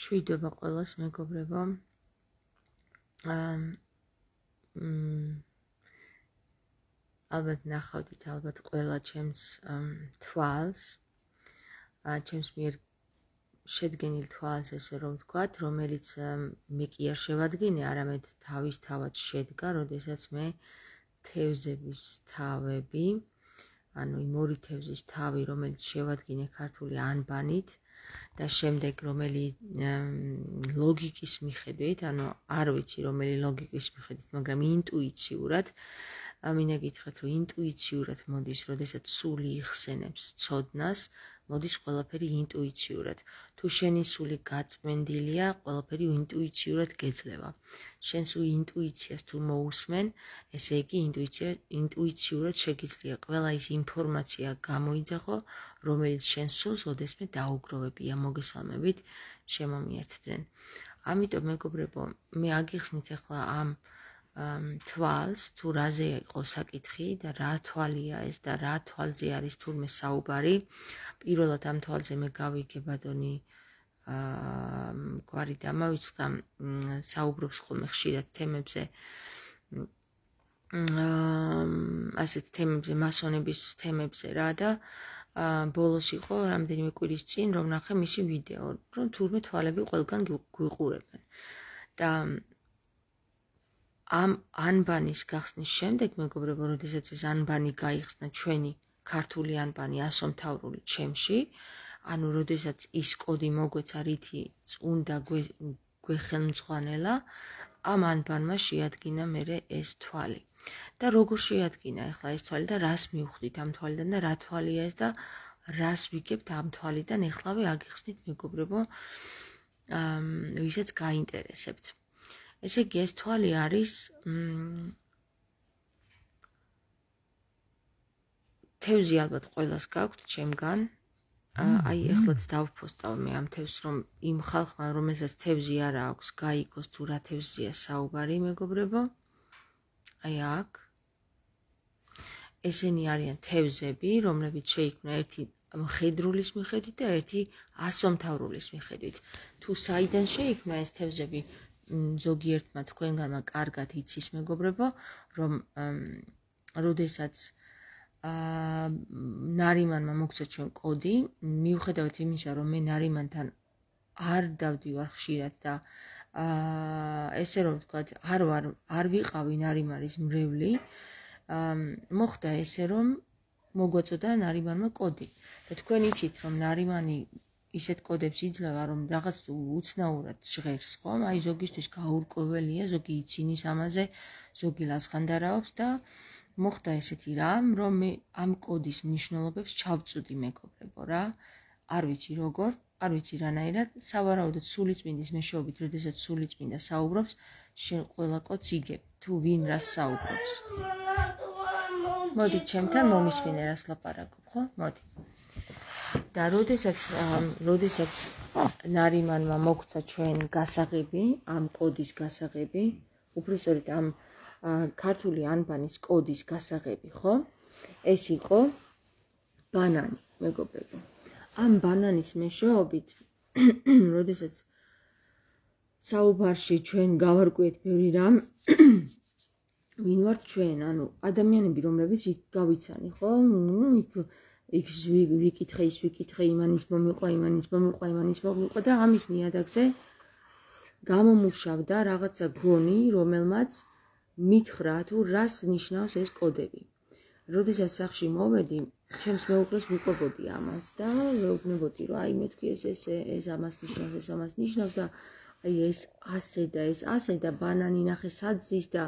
შვიდობა ყველას მეგობრებო. აა მ ალბათ ნახავთ ალბათ ყველა ჩემს თვალს. აა ჩემს მიერ შედგენილ თვალს ესე რომ ვთქვათ, რომელიც მე კი არ შევადგენი, არამედ თავის თავად შედგა, როდესაც მე თევზების თავები ანუ იმ ორი თევზის თავი, რომელიც შევადგინე ქართული ანბანით, და შემდეგ რომელი ლოგიკის მიხედვით, ანუ არ ვიცი რომელი ლოგიკის მიხედვით, მაგრამ ინტუიციურად ამინა გითხრათ, რომ ინტუიციურად მოდის, როდესაც სული იხსენებს ცოდნას, მოდის ყველაფერი ინტუიციურად. თუ შენი სული გაწმენდილია, ყველაფერი ინტუიციურად გეძლევა. შენს ინტუიციას თუ მოусმენ, ესე იგი ინტუიცია ინტუიციურად შეგიძლია ყველა ის ინფორმაცია გამოიძახო, რომელიც შენ სულს ოდესმე დაუგროვებია. მოგესალმებით, შემომიერთდნენ. ამიტომ მეგობრებო, მე აგიხსნით ახლა ამ თვალს თუ რაზე იყო საკითხი და რა თვალია ეს და რა თვალზე არის თურმე საუბარი პირველად ამ თვალზე მე გავიგებადონი აა გვარი და მოიცხდა საუბრობს ხოლმე ხშირად თემებზე აა ასეთ თემებზე მასონების თემებზე რა და ა ბოლოს იყო რამდენიმე კვირის წინ რომ ნახე მისი ვიდეო რომ თურმე თვალები ყველგან გიყურებენ და ამ ანბანის გახსნის შემდეგ მეგობრებო, როდესაც ეს ანბანი გაიხსნა ჩვენი ქართული ანბანი ასომთავრული ჩემში, ანუ როდესაც ის კოდი მოგვეცა რითი წუნდა გვეხელმძღვანელა, ამ ანბანმა შეადგინა მერე ეს თვალი. და როგორ შეადგინა ახლა ეს თვალი და რას მივხვდით ამ თვალიდან და რა თვალია ეს და რას ვიგებთ ამ თვალიდან ახლავე აგიხსნით მეგობრებო, აა, ვისაც გაინტერესებთ. ესე იგი ეს თვალი არის თევზი ალბათ ყოველას გაქვთ ჩემგან აი ახლაც დავფოსტავ მე ამ თევზს რომ იმ ხალხმა რომელსაც თევზი არ აქვს გაიგოს თუ რა თევზია საუბარი მეგობრებო აი აქ ესენი არიან თევზები რომლებიც შეიქმნა ერთი მხედრულის მიხედვით და ერთი ასომთავრულის მიხედვით თუ საიდან შეიქმნა ეს თევზები ზოგიერთმა თქვენგანმა კარგად იცის მეგობრებო, რომ როდესაც აა ნარიმანმა მოგცა ჩვენ კოდი, მიუხედავად იმისა, რომ მე ნარიმანთან არ დავდივარ ხშირად და აა ესე რომ ვთქვათ, არ ვარ არ ვიყავი ნარიმარის მრევლი, აა მოხდა ესე რომ მოგვეწოდა ნარიმანმა კოდი. და თქვენ იცით რომ ნარიმანი ისეთ კოდებს იძლევა, რომ რაღაც უცნაურად ჟღერს ხო? აი ზოგისთვის გაურკვეველია, ზოგი იცინის ამაზე, ზოგი ლასხანდარაობს და მოხდა ესეთი რამ, რომ მე ამ კოდის მნიშვნელობებს ჩავწუდი მეკობრებო რა. არ ვიცი როგორ, არ ვიცი რანაირად, სავარაუდოდ სულიწმინდის მეშვეობით, როდესაც სულიწმინდა საუბრობს, შენ ყველა კოდს იგებ, თუ ვინ რას საუბრობს. მოდი, ჩემთან მომისმინე რას ლაპარაკობ, ხო? მოდი. და როდესაც როდესაც ნარიმანმა მოგცა ჩვენ გასაღები, ამ კოდის გასაღები, უბრალოდ ამ ქართული ანბანის კოდის გასაღები, ხო? ეს იყო ბანანი, მეგობრებო. ამ ბანანის მეშვეობით როდესაც საუბარში ჩვენ გავარკვიეთ ბევრი რამ მინვართ ჩვენ, ანუ ადამიანები, რომლებიც გავიცანი, ხო? ნუ იქ იქ ვიკითხე ის ვიკითხე იმანის მომიყვა იმანის მომიყვა იმანის მომიყვა და ამის ნიადაგზე გამომუშავდა რაღაცა გონი რომელმაც მითხრა თუ რას ნიშნავს ეს კოდები. როდესაც სახში მომედი, ჩემს მეუღლეს ვიკვებოდი ამას და ვეუბნებოდი, რომ აი მეთქი ეს ეს ეს ამას ნიშნავს, ეს ამას ნიშნავს და აი ეს ასე და ეს ასე და ბანანი ნახე სად ზის და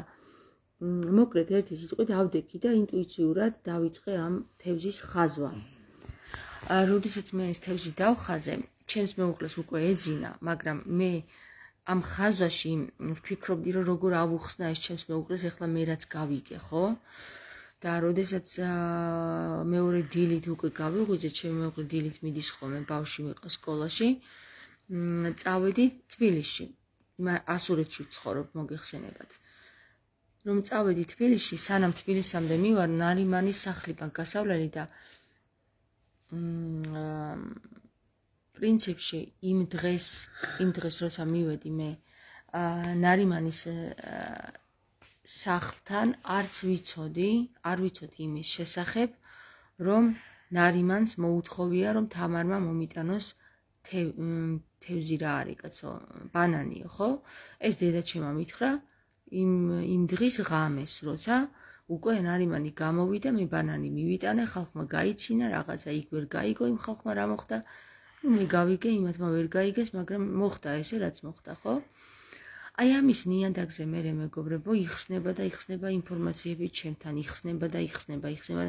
მოკლედ ერთი სიტყვით ავდექი და ინტუიციურად დავიწყე ამ თევზის ხაზვა. აა, როდესაც მე ეს თევზი დავხაზე, ჩემს მეუღლეს უკვე ეძინა, მაგრამ მე ამ ხაზვაში ვფიქრობდი, რომ როგორ ავუხსნა ეს ჩემს მეუღლეს, ეხლა მე რაც გავიგე, ხო? და როდესაც აა მეორე დილით უკვე გავიღვიძე, ჩემი მეუღლე დილით მიდის ხოლმე ბავში მიყავს სკოლაში. მ წავედი თბილისში. მასურეთში ვცხოვრობ, მოგეხსენებათ. აა რომ წავედი თბილისში, სანამ თბილისამდე მივარ ნარიმანის სახლიდან გასავლელი და მმ პრინციპში იმ დღეს, იმ დღეს როცა მივედი მე ნარიმანის სახლთან არც ვიცოდი, არ ვიცოდი იმის შესახებ, რომ ნარიმანს მოუთხოვია რომ თამარმა მომიტანოს თევზი რა არის კაცო, ბანანიო, ხო? ეს დედაჩემმა მითხრა იმ იმ დღის ღამეს, როცა უკვე ნარიმანი გამოვიდა, მე ბანანი მივიტანე, ხალხმა გაიჩინა, რაღაცა იქ ვერ გაიგო, იმ ხალხმა რა მოხდა? ნუ მე გავიგე, იმათმა ვერ გაიგეს, მაგრამ მოხდა ესე, რაც მოხდა, ხო? აი ამის ნიანდაგზე მე მეგობრებო, იხსნება და იხსნება ინფორმაციები ჩემთან, იხსნება და იხსნება, იხსნება.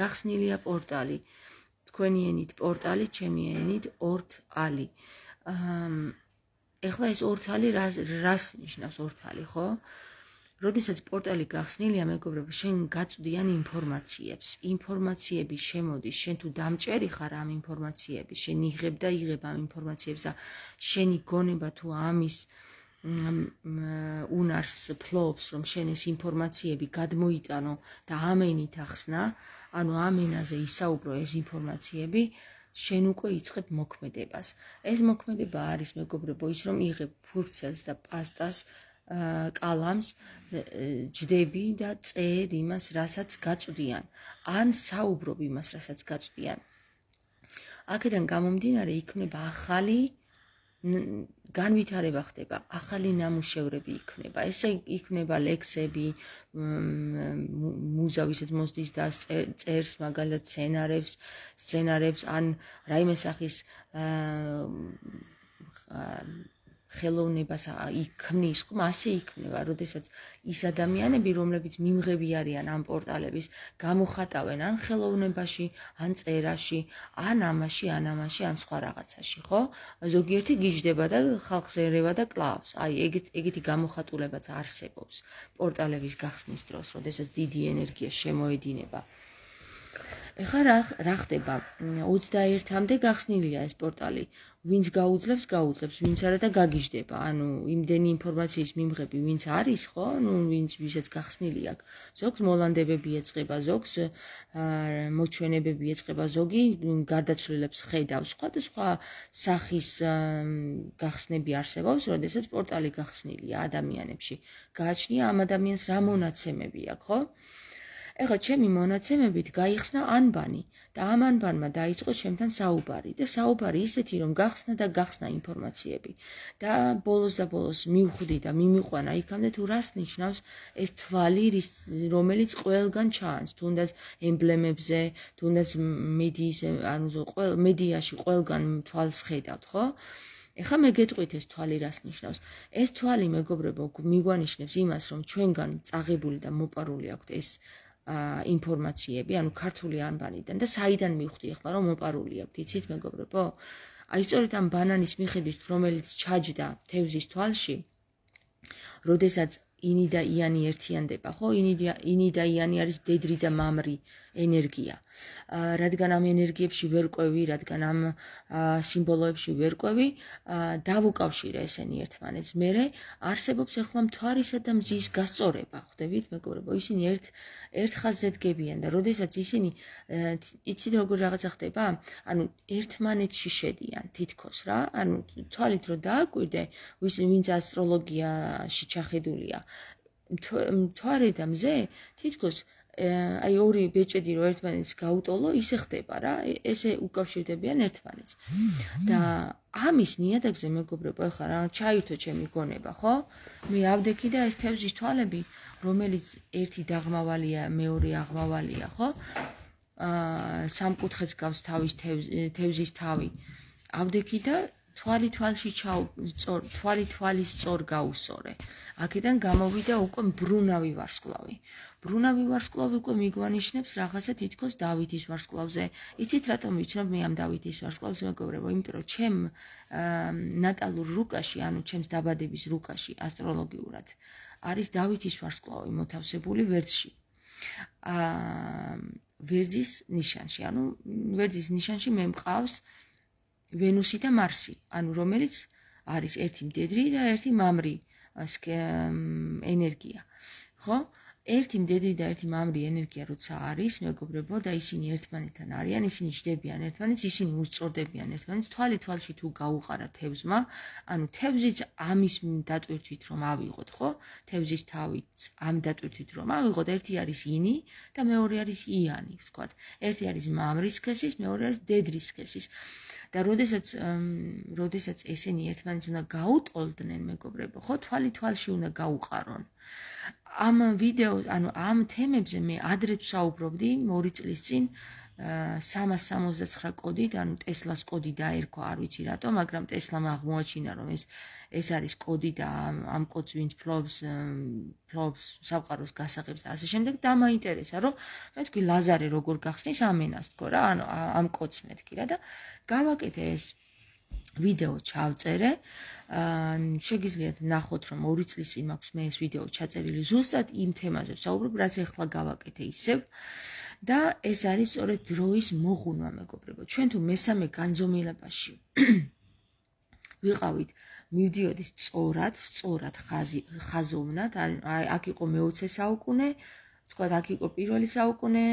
გახსნილია პორტალი. თქვენი ენით პორტალი, ჩემი ენით ორთალი. აა ეხლა ეს ორთალი რას რას ნიშნავს ორთალი, ხო? როდესაც პორტალი გახსნილია, მეგობრებო, შენ გაწვდიან ინფორმაციებს. ინფორმაციები შემოდის, შენ თუ დამჭერი ხარ ამ ინფორმაციების, შენ იღებ და იღებ ამ ინფორმაციებს და შენი გონება თუ ამის უნარს ფლობს, რომ შენ ეს ინფორმაციები გადმოიტანო და ამენით ახსნა, ანუ ამენაზე ისაუბრო ეს ინფორმაციები, შენ უკვე იწખებ მოქმედებას. ეს მოქმედება არის მეგობრებო ის რომ იღებ ფურცელს და პასტას, კალამს, ჯდები და წერ იმას, რასაც გაწვდიან. ან საუბრობ იმას, რასაც გაწვდიან. აქედან გამომდინარე იქნება ახალი განვითარება ხდება, ახალი ნამუშევრები იქნება, ესე იქნება ლექსები, მუზავისაც მოსდის და წერს მაგალითად სცენარებს, სცენარებს ან რაიმე სახის აა ხელოვნებას იქმნის, ხომ ასე იქნება, როდესაც ის ადამიანები, რომლებიც მიმღები არიან ამ პორტალების, გამოხატავენ ან ხელოვნებაში, ან წერაში, ან ამაში, ან ამაში, ან სხვა რაღაცაში, ხო? ზოგიერთი გიждდება და ხალხს ერევა და კლავს. აი, ეგეთ ეგეთი გამოხატულებაც არსებობს პორტალების გახსნის დროს, როდესაც დიდი ენერგია შემოედინება. ეხლა რა რა ხდება? 21-მდე გახსნილია ეს პორტალი. ვინც გაუძლებს, გაუძლებს, ვინც არა და გაგიჟდება. ანუ იმდენი ინფორმაციის მიმღები, ვინც არის, ხო? ნუ ვინც ვისაც გახსნილი აქვს. ზოგს მოლანდებები ეწება, ზოგს მოჩვენებები ეწება, ზოგი გარდაცვლილებს ხედავს. სხვა და სხვა სახის გახსნები არსებობს, როდესაც პორტალი გახსნილია ადამიანებში. გააჩნია ამ ადამიანს რა მონაცემები აქვს, ხო? ეხლა ჩემი მონაცემებით გაიხსნა ანბანი და ამ ანბანმა დაიწყო ჩემთან საუბარი და საუბარი ისეთი რომ გახსნა და გახსნა ინფორმაციები და ბოლოს და ბოლოს მივხვდი და მიმიყვანა იქამდე თუ რას ნიშნავს ეს თვალი რის რომელიც ყველგან ჩანს თუნდაც ემბლემებზე თუნდაც მედიის ანუ ყველ მედიაში ყველგან თვალს ხედავთ ხო ეხა მე გეტყვით ეს თვალი რას ნიშნავს ეს თვალი მეგობრებო მიგვანიშნებს იმას რომ ჩვენგან წაღებული და მოპარული აქვს ეს ინფორმაციები, ანუ ქართული ანბანიდან და საიდან მივხვდი ახლა რომ მოპარული აქვს, იცით მეგობრებო? აი სწორედ ამ ბანანის მიხედვით, რომელიც ჩაჯდა თევზის თვალში, როდესაც ინი და იანი ერთიანდება, ხო? ინი და იანი არის დედრი და მამრი. ენერგია. რადგან ამ ენერგიებში ვერ ყვევი, რადგან ამ სიმბოლოებში ვერ ყვევი, დავუკავშირე ესენი ერთმანეთს. მე არსებობს ახლა მთვარისა და მზის გასწორება, ხვდებით, მეგობრებო, ისინი ერთ ერთ ხაზზე დგებიან და როდესაც ისინი იცით როგორ რაღაცა ხდება, ანუ ერთმანეთში შედიან თითქოს რა, ანუ თვალით რო დააკვირდე, ვის ვინც ასტროლოგიაში ჩახედულია, მთვარე და მზე თითქოს აი ორი ბეჭედი რომ ერთმანეთს გაუტოლო, ისე ხდება რა. ესე უკავშირდებიან ერთმანეთს. და ამის ნიადაგზე მეგობრებო, ხა რა, ჩაირთო ჩემი გონება, ხო? მე ავდექი და ეს თევზის თვალები, რომელიც ერთი დაღმავალია, მეორე აღმავალია, ხო? აა სამკუთხედს გავს თავის თევზის თავი. ავდექი და თვალი თვალში ჩაო წორ თვალი თვალის წორ გაუსორე აქედან გამოვიდა უკვე ბრუნავი ვარსკვლავი ბრუნავი ვარსკვლავი უკვე მიგვანიშნებს რაღაცა თითქოს დავითის ვარსკვლავზე იცით რატომ ვიცნობ მე ამ დავითის ვარსკვლავზე მეგობრებო იმიტომ რომ ჩემ ნატალურ რუკაში ანუ ჩემს დაბადების რუკაში ასტროლოგიურად არის დავითის ვარსკვლავი მოთავსებული ვერცში აა ვერძის ნიშანში ანუ ვერძის ნიშანში მე მყავს ვენუსი და მარსი, ანუ რომელიც არის ერთი მდედრი და ერთი მამრი ენერგია. ხო? ერთი მდედრი და ერთი მამრი ენერგია როცა არის, მეგობრებო, და ისინი ერთმანეთთან არიან, ისინი ჯდებიან ერთმანეთს, ისინი უსწორდებიან ერთმანეთს, თვალი თვალში თუ გაუყარა თევზმა, ანუ თევზიც ამის დატვირთვით რომ ავიღოთ, ხო? თევზის თავიც ამ დატვირთვით რომ ავიღოთ, ერთი არის ინი და მეორე არის იანი, ვთქვათ. ერთი არის მამრის ქესის, მეორე არის დედრის ქესის. და როდესაც როდესაც ესენი ერთმანეთს უნდა გაუტოლდნენ მეგობრებო ხო თვალი თვალში უნდა გაუყარონ ამ ვიდეო ანუ ამ თემებზე მე ადრეც საუბრობდი 2 წლის წინ 369 კოდით, ანუ ტესლას კოდი დაერქვა, არ ვიცი რატო, მაგრამ ტესლამ აღმოაჩინა, რომ ეს ეს არის კოდი და ამ კოდს ვინც ფლობს ფლობს საფყაროს გასაღებს და ასე შემდეგ დამაინტერესა, რომ მე თქვი ლაზარე როგორ გახსნის ამენას თქო რა, ანუ ამ კოდს მე თქვი რა და გავაკეთე ეს ვიდეო ჩავწერე. აა შეგიძლიათ ნახოთ, რომ ორი წლის წინ მაქვს მე ეს ვიდეო ჩაწერილი ზუსტად იმ თემაზე, საუბრობ რაც ახლა გავაკეთე ისევ. აა და ეს არის სწორედ დროის მოღუნვა, მეგობრებო. ჩვენ თუ მესამე განზომილებაში ვიყავით, მივდიოდით სწორად, სწორად ხაზი ხაზოვნად, აი აქ იყო მე-20 საუკუნე, თქვა აქ იყო პირველი საუკუნე,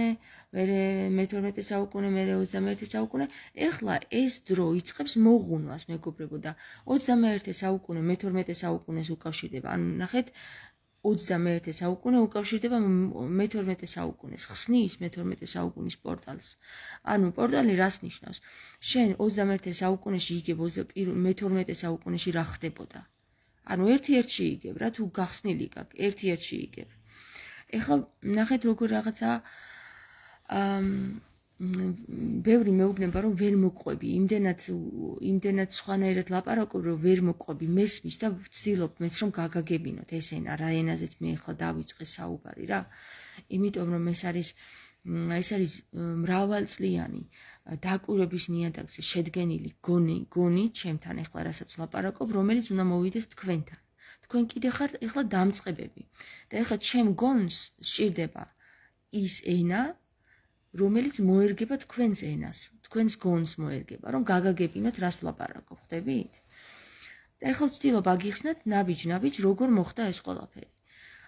მე-12 საუკუნე, მე-21 საუკუნე. ეხლა ეს დრო იწყებს მოღუნვას, მეგობრებო და 21 საუკუნე მე-12 საუკუნეს უკავშირდება. ანუ ნახეთ, 21-ე საუკუნე უკავშირდება მე-12-ე საუკუნეს, ხსნის მე-12-ე საუკუნის პორტალს. ანუ პორტალი რას ნიშნავს? შენ 21-ე საუკუნეში იგებ მე-12-ე საუკუნეში რა ხდებოდა? ანუ ერთ-ერთში იგებ რა თუ გახსნილი გაკ, ერთ-ერთში იგებ. ეხლა ნახეთ როგორ რაღაცა აა ბევრი მეუბნება რომ ვერ მოყვები, იმდენად იმდენად სხვანაირად ლაპარაკობ რომ ვერ მოყვები, მესმის და ვცდილობ მეც რომ გაგაგებინოთ ეს ენა, რა ენაზეც მე ხო დავიწყე საუბარი რა. იმიტომ რომ ეს არის ეს არის მრავალწლიანი დაკვირვების ნიადაგზე შედგენილი გონი გონი ჩემთან ახლა რასაც ლაპარაკობ, რომელიც უნდა მოვიდეს თქვენთან. თქვენ კიდე ხართ ახლა დამწყებები და ახლა ჩემ გონს სჭირდება ის ენა რომელიც მოერგება თქვენს ენას, თქვენს გონს მოერგება, რომ გაგაგებინოთ რას ვლაპარაკო, ხვდებით? და ახლა ვცდილობ აგიხსნათ ნაბიჯ-ნაბიჯ როგორ მოხდა ეს ყველაფერი.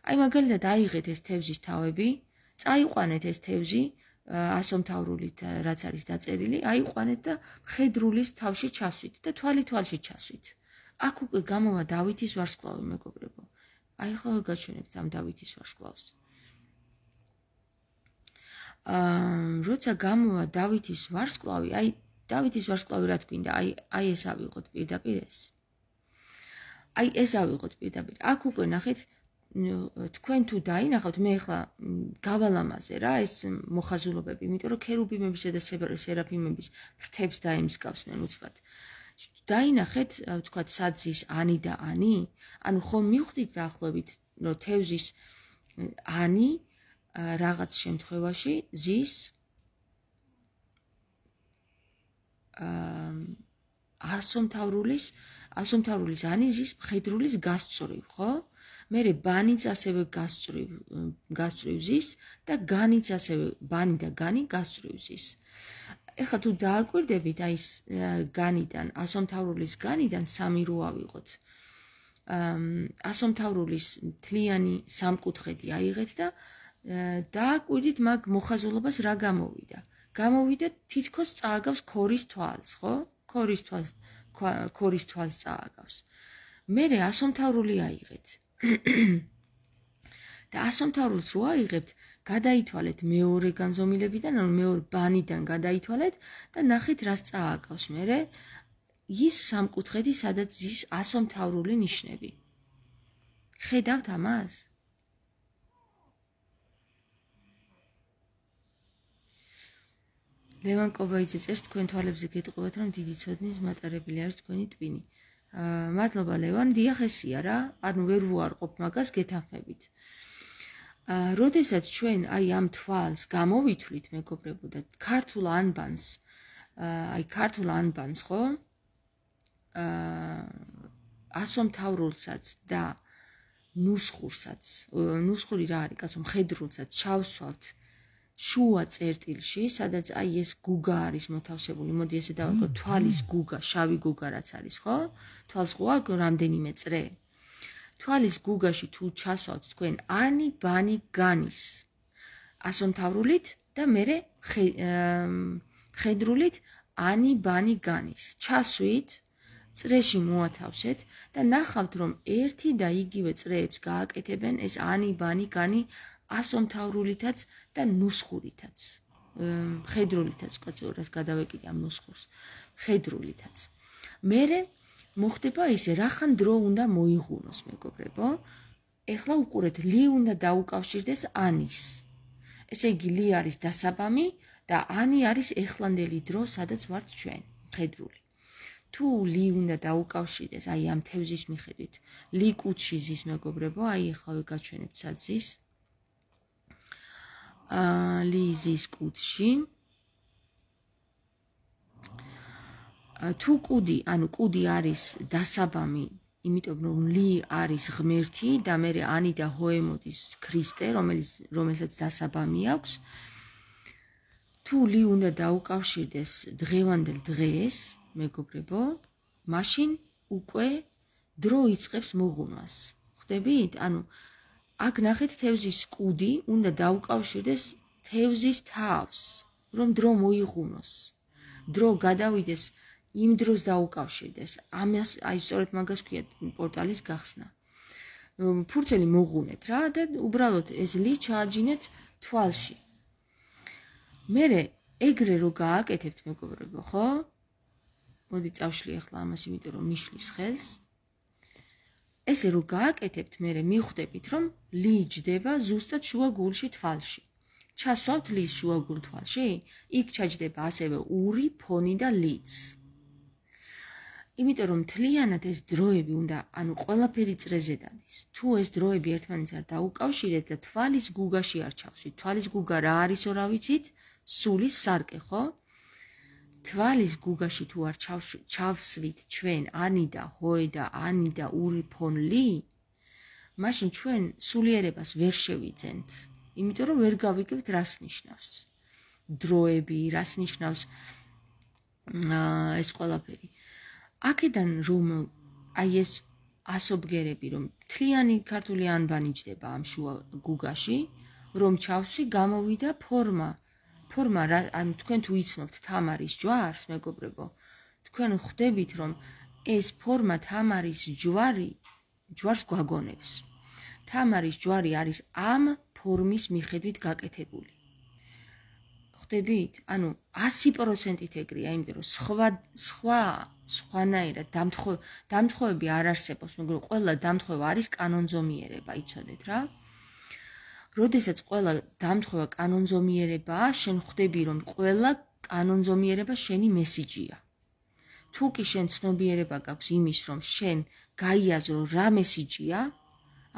აი მაგალითად აიღეთ ეს თევზის თავები, წაიყვანეთ ეს თევზი ასომთავრულით რაც არის დაწერილი, აიყვანეთ და ხედრულის თავში ჩასვით და თვალი თვალში ჩასვით. აქ უკვე გამოვა დავითის ვარსკვლავი მეგობრებო. აი ახლა გაჩვენებთ ამ დავითის ვარსკვლავს. როცა გამოვა დავითის ვარსკვლავი, აი დავითის ვარსკვლავი რა თქვინდა, აი აი ეს ავიღოთ პირდაპირ ეს. აი ეს ავიღოთ პირდაპირ. აქ უკვე ნახეთ თქვენ თუ დაინახავთ მე ახლა გავალამაზე რა ეს მოხაზულობები, იმიტომ რომ ქერუბიმებისა და სერაფიმების ფრთებს დაემსგავსნენ უცბად. დაინახეთ, თქვა საძის ანი და ანი, ანუ ხომ მივხვდით დაახლოებით, რომ თევზის ანი რაღაც შემთხვევაში ზის აა ასომთავრულის ასომთავრულის ანიზის მხედრულის გასწრივ, ხო? მე ბანიც ასევე გასწრივ გასწრივ ზის და განიც ასევე ბანი და განი გასწრივ ზის. ეხლა თუ დააკვირდებით აი განიდან ასომთავრულის განიდან სამი რო ავიღოთ. აა ასომთავრულის თლიანი სამკუთხედი აიღეთ და აა დააკვირდით მაგ მოხაზულობას რა გამოვიდა. გამოვიდა თითქოს წააგავს ქორის თვალს, ხო? ქორის თვალს ქორის თვალს წააგავს. მე რე ასომთავრული აიღეთ. და ასომთავრულს რო აიღებთ, გადაითვალეთ მეორე განზომილებიდან, ანუ მეორე ბანიდან გადაითვალეთ და ნახეთ რას წააგავს მე რე ის სამკუთხედი, სადაც ის ასომთავრული ნიშნები. ხედავთ ამას? ლევან კობაიძე წერს თქვენ თვალებზე გეტყობათ რომ დიდი ცოდნის მატარებელი არის თქვენი ტვინი. აა მადლობა ლევან, დიახ ესია რა, ანუ ვერ ვუარყოფ მაგას გეთანხმებით. აა როდესაც ჩვენ აი ამ თვალს გამოვითვლით მეგობრებო და ქართულ ანბანს აა აი ქართულ ანბანს ხო? აა ასომთავრულსაც და ნუსხურსაც ნუსხური რა არის კაცო მხედრულსაც ჩავსვავთ აა შუა წერტილში, სადაც აი ეს გუგა არის მოთავსებული. მოდი ესე დავაკო თვალის გუგა, შავი გუგა რაც არის, ხო? თვალს ყვა რამდენიმე წრე. თვალის გუგაში თუ ჩასვავთ თქვენ ანი ბანი განის ასომთავრულით და მე ხედრულით ანი ბანი განის. ჩასვით წრეში მოათავსეთ და ნახავთ რომ ერთი და იგივე წრეებს გააკეთებენ ეს ანი ბანი განი ასომთავრულითაც და ნუსხურითაც. ხედრულითაც კაცეურას გადავეკიდე ამ ნუსხურს. ხედრულითაც. მერე მოხდება ისე, რახან დრო უნდა მოიღუნოს, მეგობრებო? ეხლა უყურეთ, ლი უნდა დაუკავშირდეს ანის. ესე იგი, ლი არის დასაბამი და ანი არის ეხლანდელი დრო, სადაც ვართ ჩვენ, ხედრული. თუ ლი უნდა დაუკავშირდეს, აი ამ თევზის მიხედვით, ლი კუჩი ზის, მეგობრებო, აი ეხლა ვიგაჩვენებთ სად ზის. ლიზის კუდში თუ კუდი, ანუ კუდი არის დასაბამი, იმიტომ რომ ლი არის ღმერთი და მე არი და ჰოემოდის ქრისტე, რომელიც რომელსაც დასაბამი აქვს. თუ ლი უნდა დაუკავშირდეს დღევანდელ დღეს, მეგობრებო, მაშინ უკვე დრო იწყებს მოღუნვას. ხვდებით? ანუ აქ ნახეთ თევზის კუდი, უნდა დაუკავშირდეს თევზის თავს, რომ დრო მოიღუნოს. დრო გადავიდეს, იმ დროს დაუკავშირდეს. ამას აი სწორედ მაგას ქვია პორტალის გახსნა. ფურცელი მოღუნეთ რა და უბრალოდ ეს ლი ჩააჯინეთ თვალში. მე ეგრე რო გააკეთებთ მეგობრებო, ხო? მოდი წავშლი ახლა ამას, იმიტომ რომ მიშლის ხელს. ესე რო გააკეთებთ, მე მიხვდებით რომ ლი ჯდება ზუსტად შუა გულში თვალში. ჩასვავთ ლის შუა გულ თვალში? იქ ჩაჯდება ასევე ური, ფონი და ლიც. იმიტომ რომ თლიანად ეს დროები უნდა, ანუ ყველაფერი წრეზე დადის. თუ ეს დროები ერთმანეთს არ დაუკავშირეთ და თვალის გუგაში არ ჩავსვით, თვალის გუგა რა არისო რა ვიცით? სულის სარკე, ხო? თვალის გუგაში თუ არ ჩავსვით ჩვენ ანი და ჰოე და ანი და ური ფონლი, მაშინ ჩვენ სულიერებას ვერ შევიძენთ, იმიტომ რომ ვერ გავიგებთ რას ნიშნავს დროები, რას ნიშნავს ეს ყველაფერი. აქედან რომ აი ეს ასობგერები რომ თლიანი ქართული ანბანიჯდება ამ შუა გუგაში, რომ ჩავსი გამოვიდა ფორმა. ფორმა რა ანუ თქვენ თუ იცნობთ თამარის ჯვარს, მეგობრებო, თქვენ ხვდებით რომ ეს ფორმა თამარის ჯვარი ჯვარს გვაგონებს. თამარის ჯვარი არის ამ ფორმის მიხედვით გაკეთებული. ხვდებით? ანუ 100%-ით ეგრია, იმიტომ რომ სხვა სხვა სხვანაირად დამთხო დამთხოები არ არსებობს, მაგრამ ყველა დამთხოვა არის კანონზომიერება, იცოდეთ რა? როდესაც ყველა დამთხოვა კანონზომიერებაა, შენ ხვდები რომ ყველა კანონზომიერება შენი მესიჯია. თუკი შენ ცნობიერება გაქვს იმის რომ შენ გაიაზრო რა მესიჯია,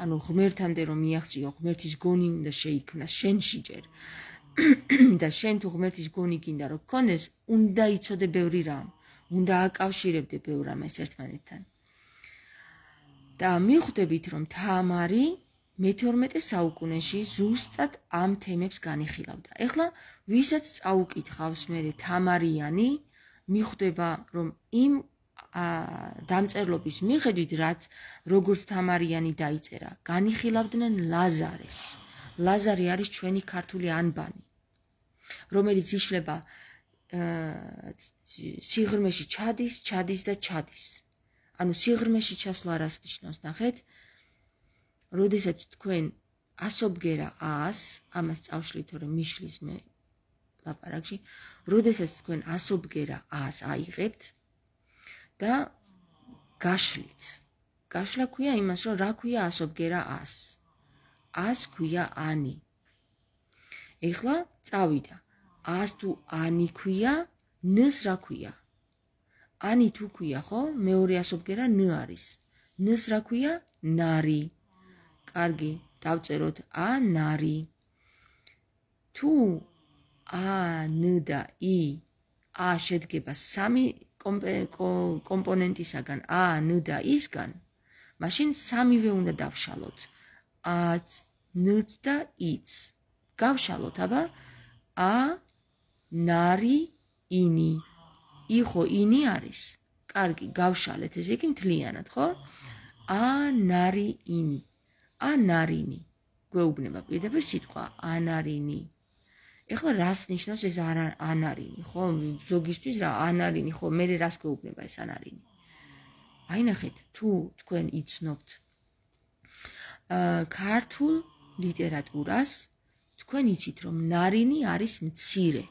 ანუ ღმერთამდე რომ მიახციო, ღმერთის გონი უნდა შეიქმნას შენში ჯერ. და შენ თუ ღმერთის გონი გინდა რომ ქონდეს, უნდა იცოდე ბევრი რამ, უნდა აკავშირებდე ბევრ ამას ერთმანეთთან. და მიხვდებით რომ თამარი მე-12 საუკუნეში ზუსტად ამ თემებს განიხილავდა. ეხლა ვისაც წაუკითხავს მე თამარიანი, მიხვდება რომ იმ ა დამწერლობის მიხედვით რაც როგორც თამარიანი დაიწერა განიხილავდნენ ლაზარეს ლაზარი არის ჩვენი ქართული ანბანი რომელიც იშლება სიღრმეში ჩადის ჩადის და ჩადის ანუ სიღრმეში ჩასვლა რას ნიშნავს ნახეთ როდესაც თქვენ ასობგერა ას ამას წავშლით რომ მიშლის მე ლაპარაკში როდესაც თქვენ ასობგერა ას აიღებთ და გაშლით. გაშლა ქვია იმას, რომ რა ქვია ასობგერა 100. 100 ქვია ანი. ეხლა წავიდა. 100 თუ ანი ქვია, ნს რა ქვია? ანი თუ ქვია, ხო? მეორე ასობგერა ნ არის. ნს რა ქვია? ნარი. კარგი, დავწეროთ ა ნარი. თუ ა ნ და ი ა შედგება სამი კომპონენტისაგან ა, ნ და ისგან, მაშინ სამივე უნდა დავშალოთ. აც, ნც და იც. გავშალოთ, აბა. ა, ნარი, ინი. იხო ინი არის. კარგი, გავშალეთ ესე იგი მთლიანად, ხო? ა, ნარი, ინი. ა, ნარინი. გვეუბნება პირდაპირ სიტყვა ანარინი. ეხლა რას ნიშნავს ეს ანარინი, ხო? ზოგისთვის რა ანარინი, ხო, მე რას გეუბნება ეს ანარინი? აი ნახეთ, თუ თქვენ იცნობთ აა ქართულ ლიტერატურას, თქვენ იცით, რომ ნარინი არის მცირე.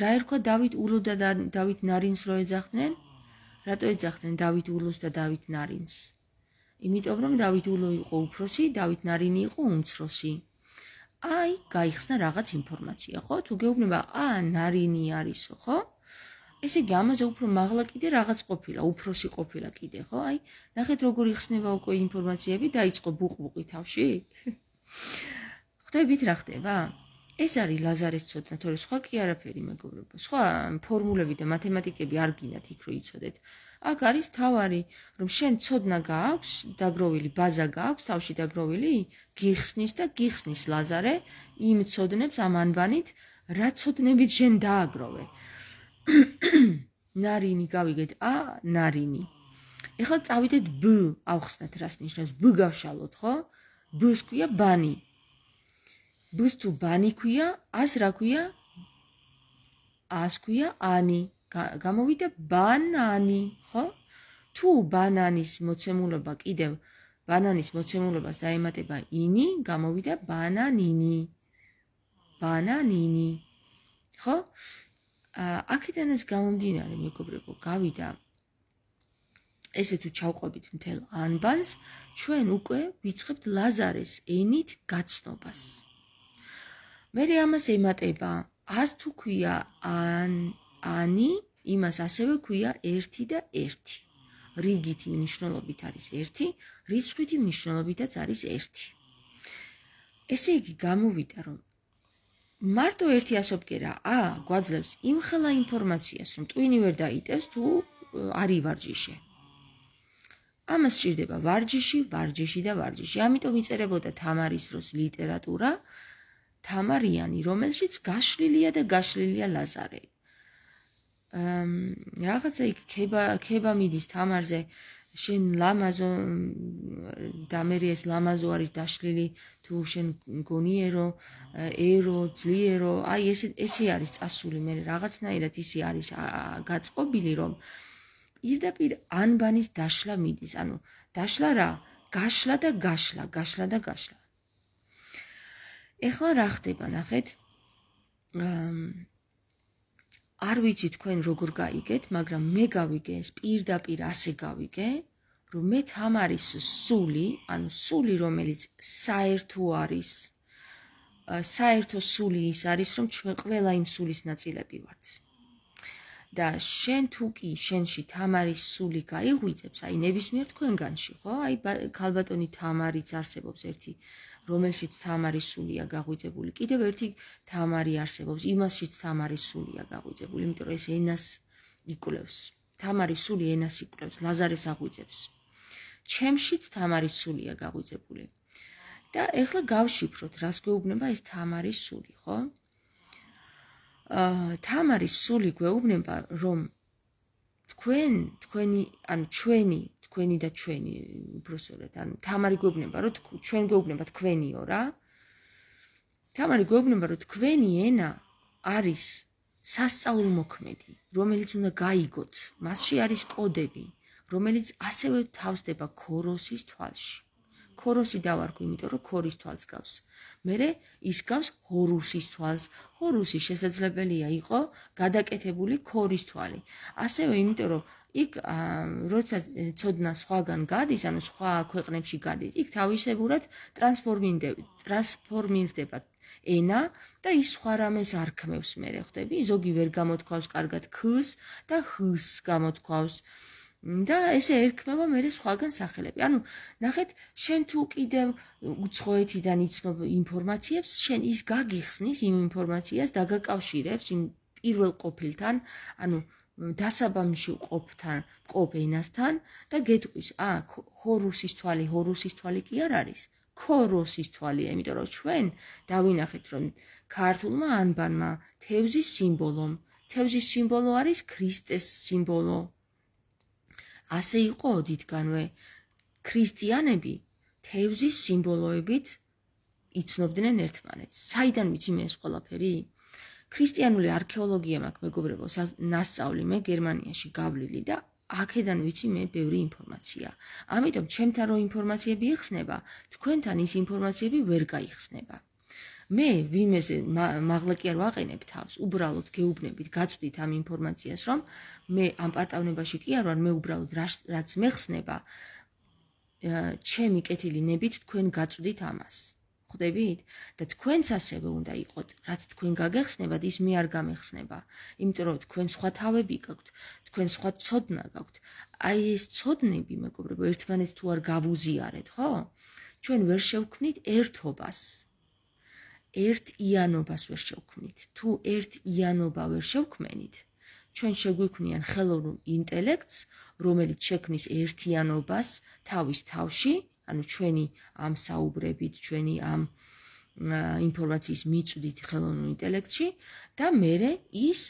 რა ერქვა დავით ულო და დავით ნარინს რო ეძახდნენ? რატო ეძახდნენ დავით ულოს და დავით ნარინს? იმიტომ რომ დავით ულო იყო უფროსი, დავით ნარინი იყო უმცროსი. აი, გაიხსნა რაღაც ინფორმაცია, ხო? თუ გეუბნება, ა, ნარინი არისო, ხო? ესე იგი, ამაზე უფრო მაღლა კიდე რაღაც ყოფილა, უფროსი ყოფილა კიდე, ხო? აი, ნახეთ როგორი ხსნება უკვე ინფორმაციები, დაიწყო ბუყბუყი თავში? ხდებით რა ხდება? აა ეს არის ლაზარეს ცოდნა, თორე სხვა კი არაფერი მეგობრებო. სხვა ფორმულები და მათემატიკები არ გინათ იქ როი ცოდეთ. აქ არის თავარი, რომ შენ ცოდნა გააქვს, დაგროვილი ბაზა გააქვს, თავში დაგროვილი, გიხსნის და გიხსნის ლაზარე იმ ცოდნებს ამ ანბანით, რა ცოდნებით შენ დააგროვე. ნარინი გავიგეთ, ა ნარინი. ეხლა წავიდეთ ბ, ავხსნათ რას ნიშნავს ბ გავშალოთ, ხო? ბს ქვია ბანი. ბს თუ ბანი ქვია, ას რა ქვია? ას ქვია ანი. გამოვიდა ბანანი, ხო? თუ ბანანის მოცემულობა კიდევ ბანანის მოცემულობას დაემატება ინი, გამოვიდა ბანანინი. ბანანინი. ხო? აქედან ეს გამომდინარე, მეგობრებო, გავიდა ესე თუ ჩავყვებით მთელ ანბანს, ჩვენ უკვე ვიცხებთ ლაზარეს ენით გაცნობას. მე რე ამას ემატება ას თუ ქვია ან ანი იმას ასევე ქვია 1 და 1 რიგითი მნიშვნელობით არის 1 რიცხვითი მნიშვნელობითაც არის 1 ესე იგი გამოვიდა რომ მარტო ერთი ასობკერა ა გვაძლევს იმ ხელა ინფორმაციას რომ ტვინი ვერ დაიტევს თუ არი ვარჯიში ამას ჭირდება ვარჯიში ვარჯიში და ვარჯიში ამიტომ იწერებოდა თამარის როს ლიტერატურა თამარიანი, რომელშიც გაშლილია და გაშლილია ლაზარე. ამ რაღაცა იქ ქება ქება მიდის თამარზე შენ ლამაზო დამერიეს ლამაზო არის დაშლილი თუ შენ გონიერო ერო ძლიერო აი ეს ესე არის წასული მე რაღაცნაირად ისე არის გაწყობილი რომ პირდაპირ ანბანის დაშლა მიდის ანუ დაშლა რა გაშლა და გაშლა გაშლა და გაშლა ეხლა რა ხდება ნახეთ არ ვიცი თქვენ როგორ გაიგეთ მაგრამ მე გავიგე ეს პირდაპირ ასე გავიგე რომ მე თამარის სული ანუ სული რომელიც საერთო არის საერთო სული ის არის რომ ჩვენ ყველა იმ სულის ნაწილები ვართ და შენ თუ კი შენში თამარის სული გაიღვიძებს, აი ნებისმიერ თქვენგანში, ხო? აი ქალბატონი თამარიც არსებობს ერთი აა რომელშიც თამარი სულია გაღვიძებული. კიდევ ერთი თამარი არსებობს, იმასშიც თამარი სულია გაღვიძებული, იმიტომ რომ ეს ენას იკლევს. თამარი სული ენას იკლევს, ლაზარეს აღვიძებს. ჩემშიც თამარი სულია გაღვიძებული. და ეხლა გავშიფროთ, რას გვეუბნება ეს თამარი სული, ხო? აა თამარი სული გვეუბნება, რომ თქვენ, თქვენი, ანუ ჩვენი თქვენი და ჩვენი უბრალოდ ანუ თამარი გვეუბნება რომ ჩვენ გვეუბნება თქვენიო რა თამარი გვეუბნება რომ თქვენი ენა არის სასწაულმოქმედი რომელიც უნდა გაიგოთ მასში არის კოდები რომელიც ასევე თავსდება ქოროსის თვალში ქოროსი დავარქვი იმიტომ რომ ქორის თვალს გავს მერე ის გავს ჰორუსის თვალს ჰორუსი შესაძლებელია იყოს გადაკეთებული ქორის თვალი ასევე იმიტომ რომ იქ როცა ცოდნა სხვაგან გადის, ანუ სხვა ქვეყნებში გადის, იქ თავისებურად ტრანსფორმირდება, ტრანსფორმირდება ენა და ის სხვა რამეს არქმევს მე რე ხვდები, ზოგი ვერ გამოთქვავს კარგად ხს და ხს გამოთქვავს და ესე ერქმევა მე სხვაგან სახელები. ანუ ნახეთ, შენ თუ კიდევ უცხოეთიდან იცნობ ინფორმაციებს, შენ ის გაგიხსნის იმ ინფორმაციას, დაგაკავშირებს იმ პირველ ყოფილთან, ანუ დასაბამში ყოფთან, ყოფ ენასთან და გეტყვის, ა, ჰორუსის თვალი, ჰორუსის თვალი კი არ არის, ქოროსის თვალია, იმიტომ რომ ჩვენ დავინახეთ, რომ ქართულმა ანბანმა თევზის სიმბოლო, თევზის სიმბოლო არის ქრისტეს სიმბოლო. ასე იყო ოდითგანვე ქრისტიანები თევზის სიმბოლოებით იცნობდნენ ერთმანეთს. საიდან ვიცი მე ეს ყველაფერი? ქრისტიანული არქეოლოგია მაქვს მეგობრებო ნასწავლი მე გერმანიაში გავლილი და აქედან ვიცი მე ბევრი ინფორმაცია. ამიტომ ჩემთან რო ინფორმაციები ეხსნება, თქვენთან ის ინფორმაციები ვერ გაიხსნება. მე ვიმეზე მაღლა კი არ ვაყენებ თავს, უბრალოდ გეუბნებით გაწვით ამ ინფორმაციას, რომ მე ამ პარტავნებაში კი არ ვარ, მე უბრალოდ რაც მეხსნება, ჩემი კეთილი ნებით თქვენ გაწვით ამას. ხვდებით და თქვენც ასევე უნდა იყოთ, რაც თქვენ გაგეხსნებათ, ის მე არ გამეხსნება. იმიტომ რომ თქვენ სხვა თავები გაქვთ, თქვენ სხვა ცოდნა გაქვთ. აი ეს ცოდნები, მეგობრებო, ერთმანეთს თუ არ გავუზიარეთ, ხო? ჩვენ ვერ შევქმნით ერთობას. ერთ იანობას ვერ შევქმნით. თუ ერთ იანობა ვერ შევქმენით, ჩვენ შეგვიქმნიან ხელოვნურ ინტელექტს, რომელიც შექმნის ერთიანობას თავის თავში ანუ ჩვენი ამ საუბრებით, ჩვენი ამ ინფორმაციის მიწვით ხელოვნურ ინტელექტში და მე ის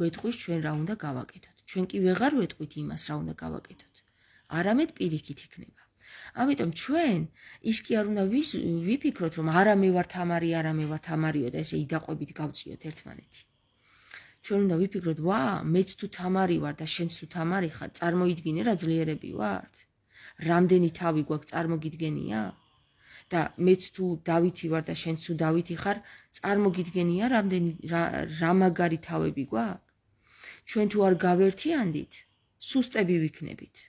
გვეტყვის ჩვენ რა უნდა გავაკეთოთ. ჩვენ კი ვეღარ ვეტყვით იმას რა უნდა გავაკეთოთ. არამედ პირიქით იქნება. ამიტომ ჩვენ ის კი არ უნდა ვიფიქროთ, რომ არა მე ვარ თამარი, არა მე ვარ თამარიო და ესე იდაყვებით გავწიოთ ერთმანეთი. ჩვენ უნდა ვიფიქროთ, ვა, მეც თუ თამარი ვარ და შენც თუ თამარი ხარ, წარმოიდგინე რა ძლიერები ვართ. რამდენი თავი გვაქვს წარმოგიდგენია? და მეც თუ დავითი ვარ და შენც თუ დავითი ხარ, წარმოგიდგენია რამდენი რამაგარი თავები გვაქვს? ჩვენ თუ არ გავერთიანდით, სუსტები ვიქნებით.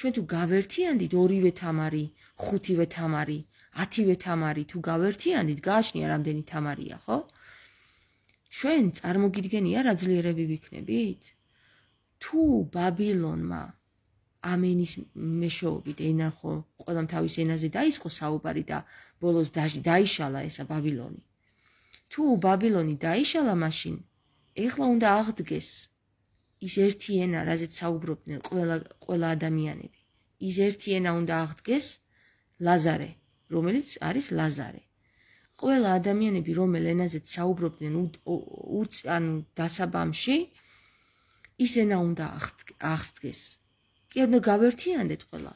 ჩვენ თუ გავერთიანდით ორივე თამარი, ხუთივე თამარი, ათივე თამარი თუ გავერთიანდით, გააჩნია რამდენი თამარია, ხო? ჩვენ წარმოგიდგენია რა ძლიერები ვიქნებით? თუ ბაბილონმა ამენის მეშოობით ენა ხო ყველამ თავის ენაზე დაისხო საუბარი და ბოლოს დაიშალა ესა ბაბილონი. თუ ბაბილონი დაიშალა მაშინ ეხლა უნდა აღდგეს ის ერთი ენა, რაზეც საუბრობდნენ ყველა ყველა ადამიანები. ის ერთი ენა უნდა აღდგეს ლაზარე, რომელიც არის ლაზარე. ყველა ადამიანები, რომელ ენაზეც საუბრობდნენ უ ანუ დასაბამში ის ენა უნდა აღდგეს. კი ანუ გავერთიანდეთ ყველა.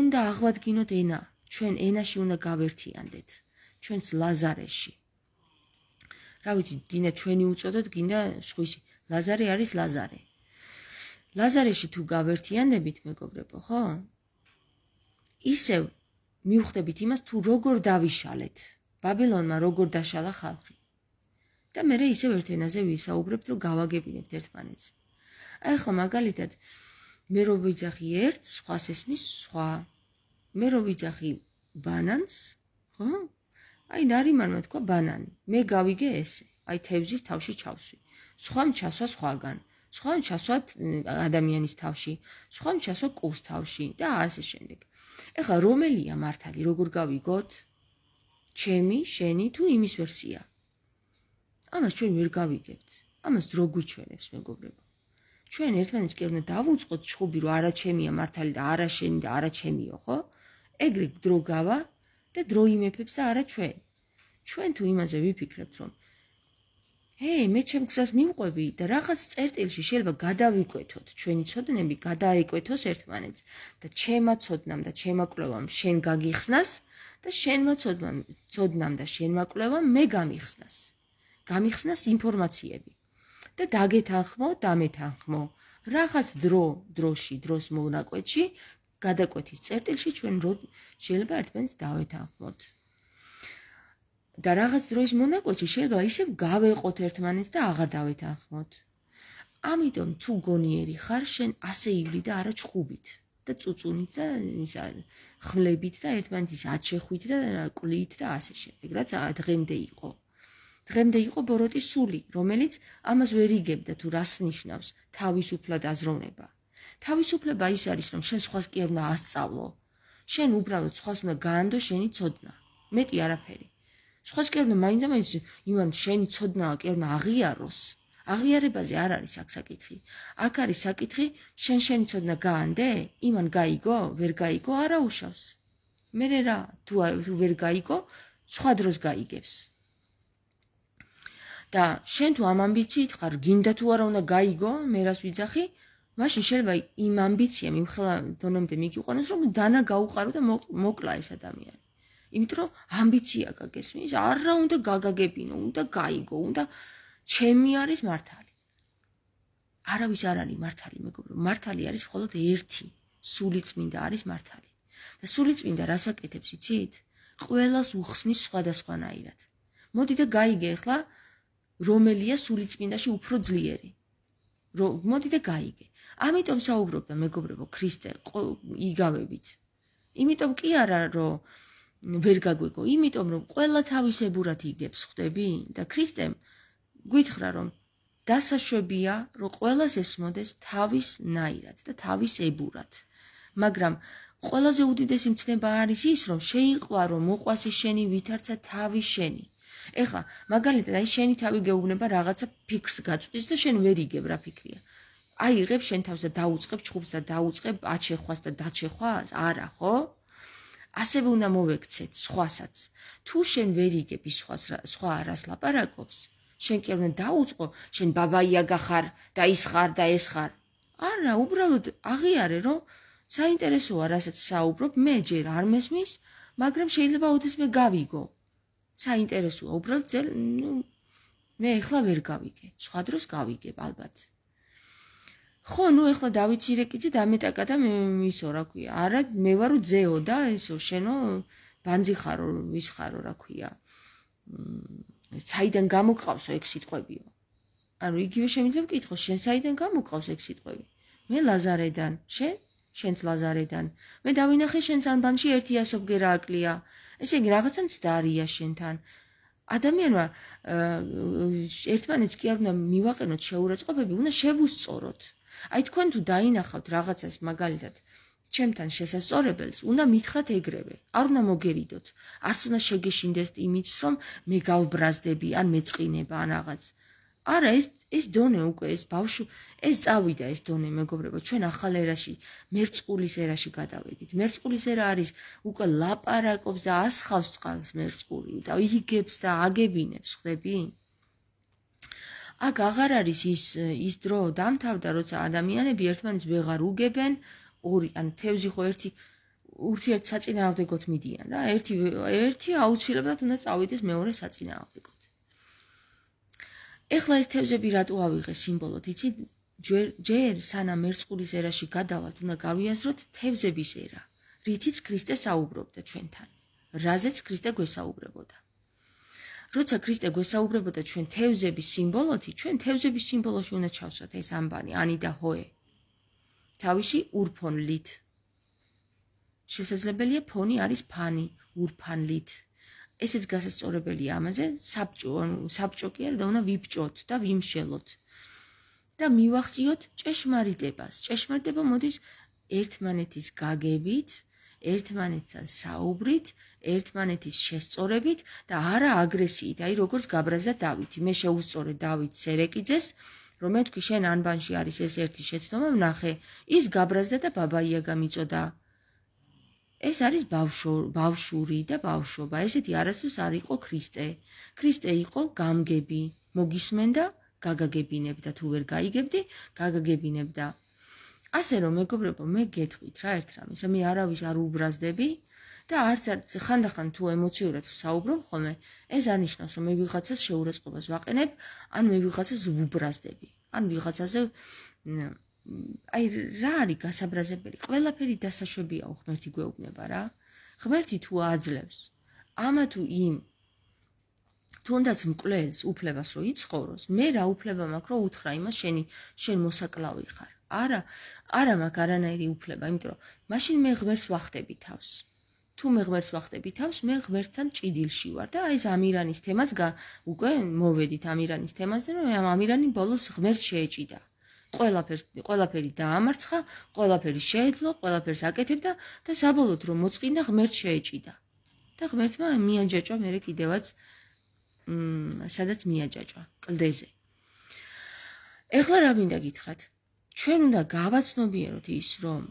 უნდა აღვადგინოთ ენა, ჩვენ ენაში უნდა გავერთიანდეთ, ჩვენს ლაზარეში. რა ვიცი, გინდა ჩვენი უწოდოთ, გინდა სხვისი. ლაზარე არის ლაზარე. ლაზარეში თუ გავერთიანდებით, მეგობრებო, ხო? ისევ მივხვდებით იმას, თუ როგორ დავიშალეთ. ბაბილონმა როგორ დაშალა ხალხი. და მე რე ისევ ერთ ენაზე ვისაუბრებთ, რომ გავაგებინებთ ერთმანეთს. აი ხო, მაგალითად, აა მე რო ვიძახი ერთ სხვას ესმის სხვა მე რო ვიძახი ბანანს ხო აი ნარიმანმა თქვა ბანანი მე გავიგე ესე აი თევზის თავში ჩავსვი სხვამ ჩასვა სხვაგან სხვამ ჩასვა ადამიანის თავში სხვამ ჩასვა კუს თავში და ასე შემდეგ ეხლა რომელია მართალი როგორ გავიგოთ ჩემი შენი თუ იმის ვერსია ამას ჩვენ ვერ გავიგებთ ამას დრო გვიჩვენებს მეგობრებო ჩვენ ერთმანეთს კი უნდა დავუწყოთ ჩხუბი რომ არა ჩემია მართალი და არა შენი და არა ჩემიო ხო ეგრე დრო გავა და დრო იმეფებს და არა ჩვენ ჩვენ თუ იმაზე ვიფიქრებთ რომ ჰე მე ჩემ გზას მივყვები და რაღაც წერტილში შეიძლება გადავიკვეთოთ ჩვენი ცოდნები გადააეკვეთოს ერთმანეთს და ჩემა ცოდნამ და ჩემა კვლევამ შენ გაგიხსნას და შენმა ცოდნამ ცოდნამ და შენმა კვლევამ მე გამიხსნას გამიხსნას ინფორმაციები და დაგეთანხმო, დამეთანხმო. რაღაც დრო, დროში, დროს მოვნაკვეთში, გადაკვეთის წერტილში ჩვენ შეიძლება ერთმანეთს დავეთანხმოთ. და რაღაც დროის მონაკვეთში შეიძლება ისევ გავეყოთ ერთმანეთს და აღარ დავეთანხმოთ. ამიტომ თუ გონიერი ხარ, შენ ასე ივლი და არა ჩხუბით და წუწუნით და ისა ხმლებით და ერთმანეთის აჩეხვით და კვლით და ასე შემდეგ, რაც დღემდე იყო. დღემდე იყო ბოროტის სული, რომელიც ამას ვერ იგებდა თუ რას ნიშნავს თავისუფლად აზროვნება. თავისუფლება ის არის, რომ შენ სხვას კი არ უნდა ასწავლო. შენ უბრალოდ სხვას უნდა გაანდო შენი ცოდნა. მეტი არაფერი. სხვას კი არ უნდა მაინცდამაინც იმან შენი ცოდნა კი არ უნდა აღიაროს. აღიარებაზე არ არის აქ საკითხი. აქ არის საკითხი, შენ შენი ცოდნა გაანდე? იმან გაიგო, ვერ გაიგო, არა უშავს. მე რა, თუ ვერ გაიგო, სხვა დროს გაიგებს. და შენ თუ ამ ამბიციით ხარ, გინდა თუ არა უნდა გაიგო, მე რას ვიძახი? მაშინ შეიძლება იმ ამბიცია მიმხლა დონემდე მიგიყვანოს, რომ დანა გაუყარო და მოკლა ეს ადამიანი. იმიტომ რომ ამბიცია გაგესმის, არა უნდა გაგაგებინო, უნდა გაიგო, უნდა ჩემი არის მართალი. არავის არ არის მართალი, მეგობრო, მართალი არის მხოლოდ ერთი, სულიწმინდა არის მართალი. და სულიწმინდა რასაკეთებს იცით? ყველას უხსნის სხვადასხვანაირად. მოდი და გაიგე ახლა რომელია სულიწმინდაში უფრო ძლიერი. რომ მოდი და გაიგე. ამიტომ საუბრობ და მეგობრებო ქრისტე იგავებით. იმიტომ კი არა რომ ვერ გაგვეგო, იმიტომ რომ ყველა თავისებურად იგებს, ხვდები? და ქრისტემ გვითხრა რომ დასაშვებია, რომ ყველას ესმოდეს თავის ნაირად და თავისებურად. მაგრამ ყველაზე უდიდესი მცნება არის ის, რომ შეიყვარო მოყვასი შენი, ვითარცა თავი შენი. ეხლა მაგალითად აი შენი თავი გეუბნება რაღაცა ფიქრს გაწვდის და შენ ვერ იგებ რა ფიქრია აიღებ შენ თავს და დაუწყებ ჩხუბს და დაუწყებ აჩეხვას და დაჩეხვას არა ხო ასევე უნდა მოვექცეთ სხვასაც თუ შენ ვერ იგებ ის სხვას სხვა არას ლაპარაკობს შენ კი უნდა დაუწყო შენ ბაბაია გახარ და ის ხარ და ეს ხარ არა უბრალოდ აღიარე რომ საინტერესოა რასაც საუბრობ მე ჯერ არ მესმის მაგრამ შეიძლება ოდესმე გავიგო საინტერესოა უბრალოდ ძელ ნუ მე ეხლა ვერ გავიგე სხვა დროს გავიგებ ალბათ ხო ნუ ეხლა დავით ირეკიძე დამეტაკა და მე ისო რა ქვია არა მე ვარო ძეო და ისო შენო ბანძიხარო ვისხარო რა ქვია საიდან გამოგყავსო ეგ სიტყვებიო ანუ იგივე შემიძლია მკითხო შენ საიდან გამოგყავს ეგ სიტყვები მე ლაზარედან შენ შენც ლაზარედან. მე დავინახე შენს ანბანში ერთი ასობგე რააკლია. ესე იგი რაღაცა მცდარია შენთან. ადამიანმა ერთმანეთს კი არ უნდა მივაყენოთ შეურაცხყოფები, უნდა შევუსწოროთ. აი თქვენ თუ დაინახავთ რაღაცას მაგალითად ჩემთან შესასწორებელს, უნდა მითხრათ ეგრევე. არ უნდა მოგერიდოთ. არც უნდა შეგეშინდეს იმით, რომ მე გავბრაზდები ან მეწყინება ან რაღაც. არა ეს ეს დონე უკვე ეს ბავშვი ეს წავიდა ეს დონე მეგობრებო ჩვენ ახალ ერაში მერწყულის ერაში გადავედით მერწყულის ერა არის უკვე ლაპარაკობს და ასხავს წყალს მერწყული და იგებს და აგებინებს ხდები აგ აღარ არის ის ის დრო დამთავრდა როცა ადამიანები ერთმანეთს ვეღარ უგებენ ორი ან თევზი ხო ერთი ურთიერთ საწინააღმდეგოდ მიდიან რა ერთი ერთი აუცილებლად უნდა წავიდეს მეორე საწინააღმდეგოდ ეხლა ეს თევზები რატო ავიღე სიმბოლოთ იცი ჯერ სანამ ერწყულის ერაში გადავალთ უნდა გავიასროთ თევზების ერა რითიც ქრისტე საუბრობდა ჩვენთან რაზეც ქრისტე გვესაუბრებოდა როცა ქრისტე გვესაუბრებოდა ჩვენ თევზების სიმბოლოთ ჩვენ თევზების სიმბოლოში უნდა ჩავსვათ ეს ამბანი ანი და ჰოე თავისი ურფონლით შესაძლებელია ფონი არის ფანი ურფანლით ესეც გასასწორებელია ამაზე საბჭო საბჭო კი არა და უნდა ვიბჭოთ და ვიმშელოთ და მივახციოთ ჭეშმარიტებას ჭეშმარიტება მოდის ერთმანეთის გაგებით ერთმანეთთან საუბრით, ერთმანეთის შესწორებით და არა აგრესიით. აი როგორც გაბრაზდა დავითი, მე შეუსწორე დავით სერეკიძეს, რომ მე თქვი შენ ანბანში არის ეს ერთი შეცდომა, ნახე, ის გაბრაზდა და ბაბაიაგა მიწოდა. ეს არის ბავშო ბავშური და ბავშობა ესეთი არასდროს არ იყო ქრისტე ქრისტე იყო გამგები მოგისმენდა გაგაგებინებდა თუ ვერ გაიგებდი გაგაგებინებდა ასე რომ მეგობრებო მე გეთქვით რა ერთ რამის რომ მე არავის არ უბრაზდები და არც არც ხანდახან თუ ემოციურად საუბრობ ხოლმე ეს არნიშნავს რომ მე ვიღაცას შეურაცხყოფას ვაყენებ ან მე ვიღაცას ვუბრაზდები ან ვიღაცაზე აი რა არის გასაბრაზებელი? ყველაფერი დასაშვებია უღმერთი გვეუბნება რა. ღმერთი თუ აძლევს ამა თუ იმ თუნდაც მკვლელს უფლებას რომ იცხოვროს, მე რა უფლება მაქვს რომ უთხრა იმას შენი შენ მოსაკლავი ხარ? არა, არა მაქვს არანაირი უფლება, იმიტომ რომ მაშინ მე ღმერთს ვახდები თავს. თუ მე ღმერთს ვახდები თავს, მე ღმერთთან ჭიდილში ვარ და აი ზამირანის თემას უკვე მოვედით ამირანის თემაზე, რომ ამირანი ბოლოს ღმერთს შეეჭიდა. ყველაფერს ყველაფერი დაამარცხა, ყველაფერი შეეძლო, ყველაფერს აკეთებდა და საბოლოოდ რომ მოწყინდა ღმერთ შეეჭიდა. და ღმერთმა მიანჯაჭვა მერე კიდევაც მ სადაც მიანჯაჭვა კლდეზე. ეხლა რა მინდა გითხრათ? ჩვენ უნდა გავაცნობიეროთ ის, რომ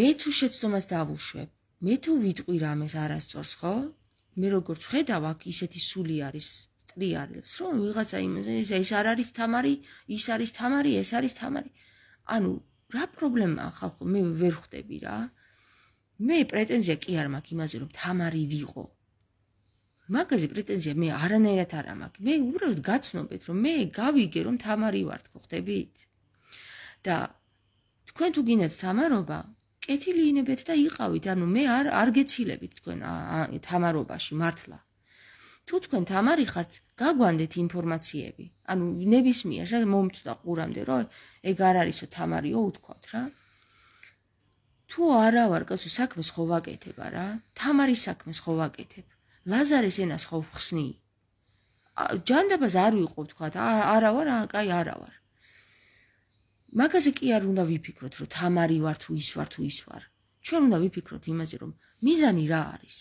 მე თუ შეცდომას დავუშვებ, მე თუ ვიტყვი რამეს არასწორს, ხო? მე როგორც ხედავ, აქ ისეთი სული არის ყრიალებს, რომ ვიღაცა იმაზე, ეს ეს არ არის თამარი, ის არის თამარი, ეს არის თამარი. ანუ რა პრობლემაა ხალხო, მე ვერ ხვდები რა. მე პრეტენზია კი არ მაქვს იმაზე, რომ თამარი ვიყო. მაგაზე პრეტენზია მე არანაირად არ მაქვს. მე უბრალოდ გაცნობეთ, რომ მე გავიგე, რომ თამარი ვარ, თქო ხვდებით? და თქვენ თუ გინდათ თამარობა, კეთილი ინებეთ და იყავით, ანუ მე არ არ გეცილებით თქვენ თამარობაში მართლა. თუ თქვენ თამარი ხართ, გაგვანდეთ ინფორმაციები. ანუ ნებისმიერ რა მომწდა ყურამდე, რომ ეგ არ არისო თამარიო, უთქვათ რა. თუ არა ვარ, გასო საქმეს ხო ვაკეთებ რა? თამარი საქმეს ხო ვაკეთებ? ლაზარეს ენას ხო ხსნი? ჯანდაბას არ ვიყო, თქვათ, არა ვარ, აა, კაი, არა ვარ. მაგაზე კი არ უნდა ვიფიქროთ, რომ თამარი ვარ თუ ის ვარ თუ ის ვარ. ჩვენ უნდა ვიფიქროთ იმაზე, რომ მიზანი რა არის?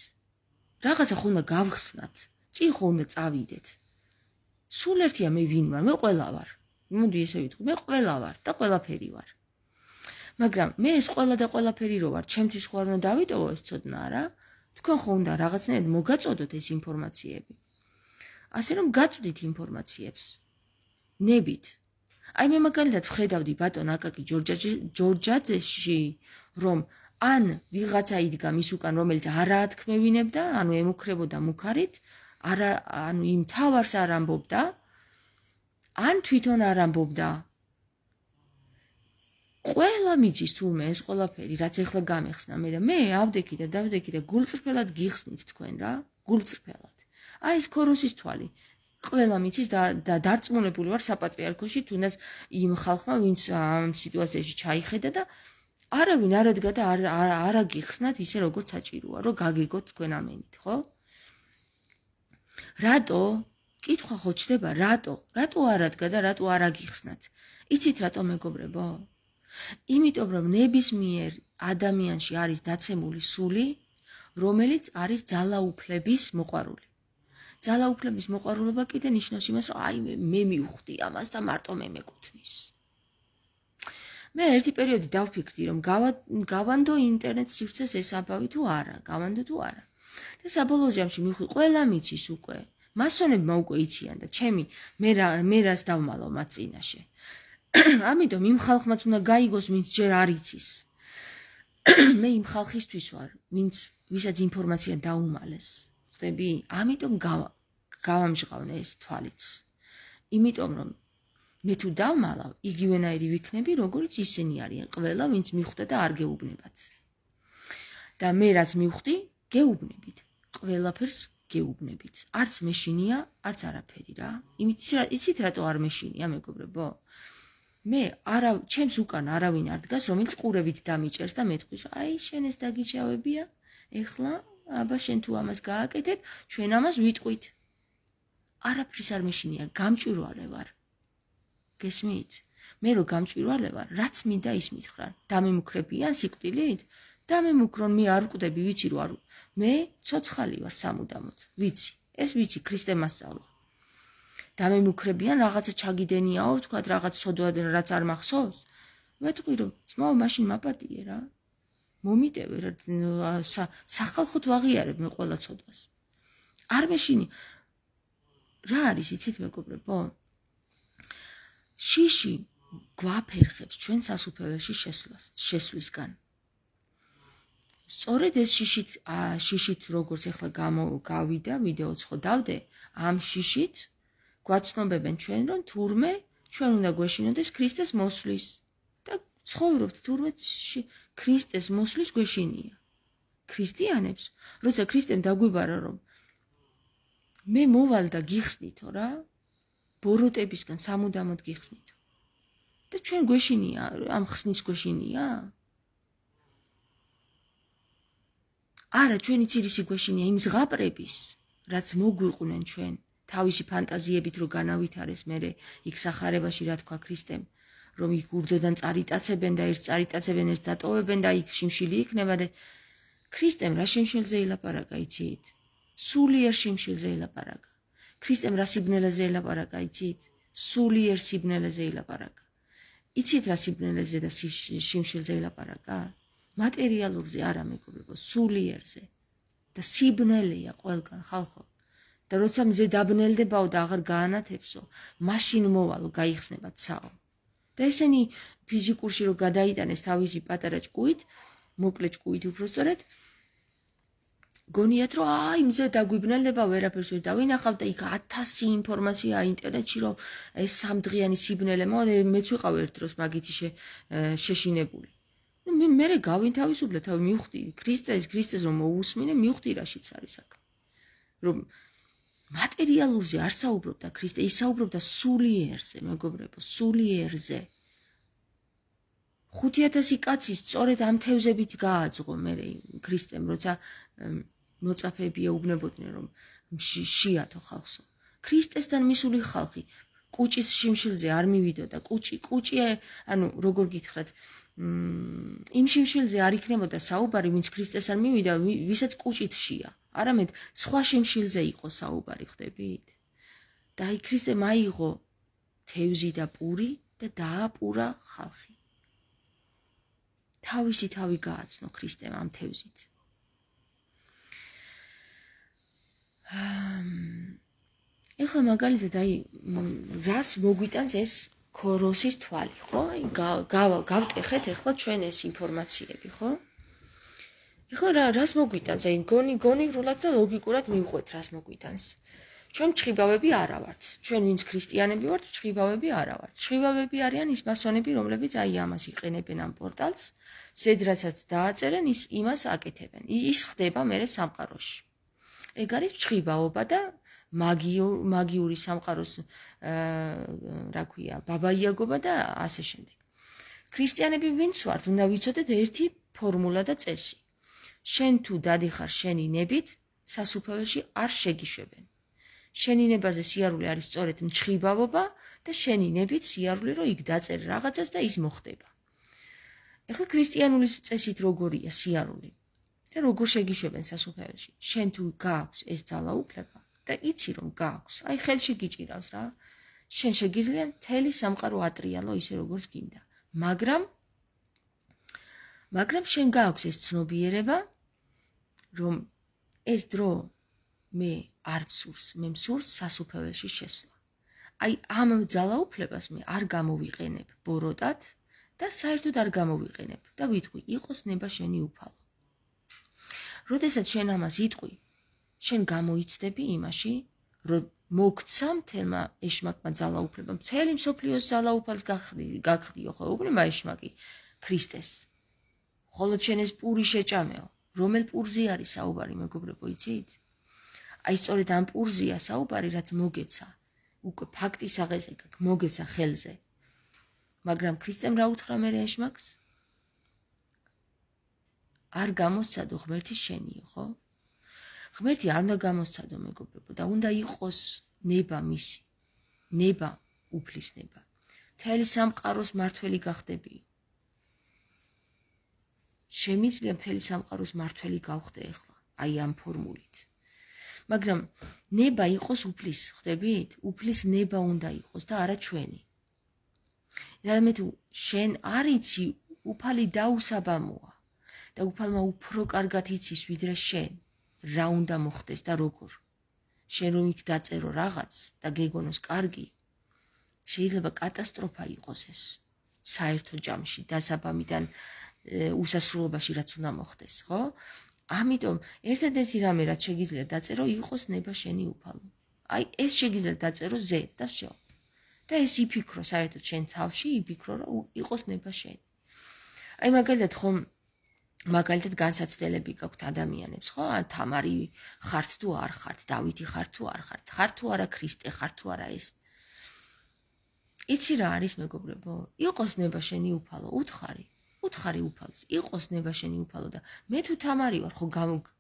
რაღაცა ხო უნდა გავხსნათ. ციხო უნდა წავიდეთ. სულ ერთია მე ვინ ვარ? მე ყველა ვარ. მომდი ესე ვიტყვი, მე ყველა ვარ და ყველაფერი ვარ. მაგრამ მე ეს ყველა და ყველაფერი რო ვარ, ჩემთვის ხო არ უნდა დავიტოვო ეს ცოდნა რა? თქვენ ხო უნდა რაღაცნაირად მოგაწოდოთ ეს ინფორმაციები. ასე რომ გაწვდით ინფორმაციებს. ნებით. აი მე მაგალითად ვხედავდი ბატონ აკაკი ჯორჯაძეში, რომ ან ვიღაცა იდგა მის უკან, რომელიც არაათქმევინებდა, ანუ ემუქრებოდა მუქარით, არა ანუ იმ თავს არ ამბობდა ან თვითონ არ ამბობდა ყველა მიჩის თუმეს ყველაფერი რაც ახლა გამეხსნა მე და მე ავდექი და დავდექი და გულწრფელად გიხსნით თქვენ რა გულწრფელად აი ეს ქოროსის თვალი ყველა მიჩის და დარწმუნებული ვარ საპატრიარქოში თუნდაც იმ ხალხმა ვინც ამ სიტუაციაში ჩაიხედა და არავინ არ ადგა და არ არ აგიხსნათ ისე როგორც საჭიროა რომ გაგიგოთ თქვენ ამენით ხო რატო? კითხვა ხო ჩდება, რატო? რატო არადგა და რატო არაგიხსნათ? იცით რატო მეგობრებო? იმიტომ რომ ნებისმიერ ადამიანში არის დაცემული სული, რომელიც არის ძალაუფლების მოყარული. ძალაუფლების მოყარულობა კიდე ნიშნავს იმას, რომ აი მე მე მივხვდი ამას და მარტო მე მეკუთვნის. მე ერთი პერიოდი დავფიქრდი რომ გავანდო ინტერნეტ სივრცეს ესაბავი თუ არა, გავანდო თუ არა. და საბოლოო ჯამში მიხვი ყველა მიცის უკვე მასონებმა უკვე იციან და ჩემი მე რა მე რას დავმალო მათ წინაშე ამიტომ იმ ხალხმაც უნდა გაიგოს ვინც ჯერ არ იცის მე იმ ხალხისთვის ვარ ვინც ვისაც ინფორმაცია დაუმალეს ხდები ამიტომ გავამჟღავნე ეს თვალიც იმიტომ რომ მე თუ დავმალავ იგივენაირი ვიქნები როგორც ისინი არიან ყველა ვინც მიხვდა და არ გეუბნებათ და მე რაც მივხვდი, გეუბნებით ყველაფერს გეუბნებით არც მეშინია არც არაფერი რა იმით რა იცით რატო არ მეშინია მეგობრებო მე არა ჩემს უკან არავინ არ დგას რომელიც ყურებით დამიჭერს და მეთქვის აი შენ ეს დაგიჭავებია ეხლა აბა შენ თუ ამას გააკეთებ ჩვენ ამას ვიტყვით არაფრის არ მეშინია გამჭვირვალე ვარ გესმით მე რო გამჭვირვალე ვარ რაც მინდა ის მითხრა დამემუქრებიან სიკვდილით და მე მუქრონ მე არ ვკვდები, ვიცი რომ არ მე ცოცხალი ვარ სამუდამოდ, ვიცი. ეს ვიცი ქრისტე მასწავლა. და მე მუქრებიან რაღაცა ჩაგიდენიაო, თქვა რაღაც სოდვა და რაც არ მახსოვს. მე თქვი რომ ძმო, მაშინ მაპატიე რა. მომიტევე რა სახალხოთ ვაღიარებ მე ყველა ცოდვას. არ მეშინი რა არის იცით მეგობრებო? შიში გვაფერხებს ჩვენ სასუფეველში შესვლას შესვისგან სწორედ ეს შიშით შიშით როგორც ახლა გამოვიდა ვიდეოც ხო დავდე ამ შიშით გვაცნობებენ ჩვენ რომ თურმე ჩვენ უნდა გვეშინოდეს ქრისტეს მოსვლის და ცხოვრობთ თურმე ქრისტეს მოსვლის გვეშინია ქრისტიანებს როცა ქრისტემ დაგვიბარა რომ მე მოვალ და გიხსნითო რა ბოროტებისგან სამუდამოდ გიხსნით და ჩვენ გვეშინია ამ ხსნის გვეშინია არა ჩვენი ცირისი გვეშინია იმ ზღაპრების რაც მოგვიყვნენ ჩვენ თავისი ფანტაზიებით რო განავითარეს მე იქ сахарებაში რა თქვა ქრისტემ რომ იქ გურდოდან цаრიტაცებენ და ერთ цаრიტაცებენ ერთ დატოვებენ და იქ შიმშილი იქნება და ქრისტემ რა შიმშილზე ელაპარაკა იცით სულიერ შიმშილზე ელაპარაკა ქრისტემ რა სიბნელეზე ელაპარაკა იცით სულიერ სიბნელეზე ელაპარაკა იცით რა სიბნელეზე და შიმშილზე ელაპარაკა მატერიალურზე არ ამეკობრებო სულიერზე და სიბნელეა ყველგან ხალხო და როცა მზე დაბნელდებაო და აღარ გაანათებსო მაშინ მოვალო გაიხსნება ცაო და ესენი ფიზიკურში რო გადაიტანეს თავისი პატარა ჭკუით მოკლე ჭკუით უფრო სწორედ გონიათ რომ აი მზე დაგვიბნელდება ვერაფერს ვერ დავინახავ და იქ 1000 ინფორმაციაა ინტერნეტში რომ ეს სამდღიანი სიბნელე მოდი მეც ვიყავ ერთ დროს მაგითი შეშინებული მე მე მე გავინთავისუფლე თავი მივხვდი ქრისტეს ქრისტეს რომ მოусმინე მივხვდი რა შეც არის აქ რომ მატერიალურზე არ საუბრობდა ქრისტე ისაუბრობდა სულიერზე მეგობრებო სულიერზე 5000 კაცის სწორედ ამ თევზებით გააძღო მე ქრისტემ როცა მოწაფეები ეუბნებოდნენ რომ შიათო ხალხსო ქრისტესთან მისული ხალხი კუჭის შიმშილზე არ მივიდოდა კუჭი კუჭი ანუ როგორ გითხრათ იმ შიმშილზე არ იქნებოდა საუბარი, ვინც ქრისტეს არ მივიდა, ვისაც კუჭითშია. არამედ სხვა შიმშილზე იყო საუბარი, ხდებით? და აი ქრისტე მაიღო თევზი და პური და დააპურა ხალხი. თავისი თავი გააცნო ქრისტემ ამ თევზით. ეხლა მაგალითად აი რას მოგვიტანს ეს ქოროსის თვალი, ხო? გავტეხეთ ახლა ჩვენ ეს ინფორმაციები, ხო? ახლა რა რას მოგვიტანს? აი გონი გონი რულად და ლოგიკურად მივყვეთ რას მოგვიტანს. ჩვენ ჩხიბავები არა ვართ. ჩვენ ვინც ქრისტიანები ვართ, ჩხიბავები არა ვართ. ჩხიბავები არიან ის მასონები, რომლებიც აი ამას იყენებენ ამ პორტალს, ზედრასაც დააწერენ, ის იმას აკეთებენ. ის ხდება მერე სამყაროში. ეგ არის ჩხიბაობა და მაგიურ მაგიური სამყაროს აა რა ქვია, ბაბაიაგობა და ასე შემდეგ. ქრისტიანები ვინც ვართ, უნდა ვიცოდეთ ერთი ფორმულა და წესი. შენ თუ დადიხარ შენი ნებით, სასუფეველში არ შეგიშვებენ. შენინებაზე სიარული არის სწორედ მჩხიბავობა და შენინებით სიარული რომ იქ დაწერ რაღაცას და ის მოხდება. ეხლა ქრისტიანული წესით როგორია სიარული? და როგორ შეგიშვებენ სასუფეველში? შენ თუ გაქვს ეს ძალაუფლება, და იცი რომ გაქვს აი ხელში გიჭირავს რა შენ შეგიძლია მთელი სამყარო ატრიალო ისე როგორც გინდა მაგრამ მაგრამ შენ გაქვს ეს ცნობიერება რომ ეს დრო მე არ მსურს მე მსურს სასუფეველში შესვლა აი ამ ძალაუფლებას მე არ გამოვიყენებ ბოროტად და საერთოდ არ გამოვიყენებ და ვიტყვი იყოს ნება შენი უფალო როდესაც შენ ამას იტყვი შენ გამოიცდები იმაში, რომ მოგცა მთელმა ეშმაკმა ძალაუფლება, მთელი მსოფლიოს ძალაუფალს გახდი, გახდიო ხო, უბრალოდ ეშმაკი ქრისტეს. ხოლო შენ ეს პური შეჭამეო, რომელ პურზე არის საუბარი, მეგობრებო, იცით? აი სწორედ ამ პურზია საუბარი, რაც მოგეცა. უკვე ფაქტის აღეზე მოგეცა ხელზე. მაგრამ ქრისტემ რა უთხრა მე ეშმაკს? არ გამოსცადო ღმერთი შენიო, ხო? ღმერთი არ უნდა გამოსცადო მეგობრებო და უნდა იყოს ნება მისი ნება უფლის ნება თელი სამყაროს მართველი გახდები შემიძლია მთელი სამყაროს მართველი გავხდე ახლა აი ამ ფორმულით მაგრამ ნება იყოს უფლის ხვდებით უფლის ნება უნდა იყოს და არა ჩვენი რადგან თუ შენ არიცი უფალი დაუსაბამოა და უფალმა უფრო კარგად იცის ვიდრე შენ რა უნდა მოხდეს და როგორ შენ რომ იქ დაწერო რაღაც და გეგონოს კარგი შეიძლება კატასტროფა იყოს ეს საერთო ჯამში დასაბამიდან უსასრულობაში რაც უნდა მოხდეს ხო ამიტომ ერთადერთი რამე რაც შეიძლება დაწერო იყოს ნება შენი უფალო აი ეს შეიძლება დაწერო ზეთ და შო და ეს იფიქრო საერთოდ შენ თავში იფიქრო რომ იყოს ნება შენ აი მაგალითად ხომ მაგალითად განსაცდელები გაქვთ ადამიანებს, ხო? ან თამარი ხართ თუ არ ხართ, დავითი ხართ თუ არ ხართ, ხართ თუ არა ქრისტე ხართ თუ არა ეს. იცი რა არის მეგობრებო? იყოს ნება შენი უფალო, უთხარი. უთხარი უფალს. იყოს ნება შენი უფალო და მე თუ თამარი ვარ, ხო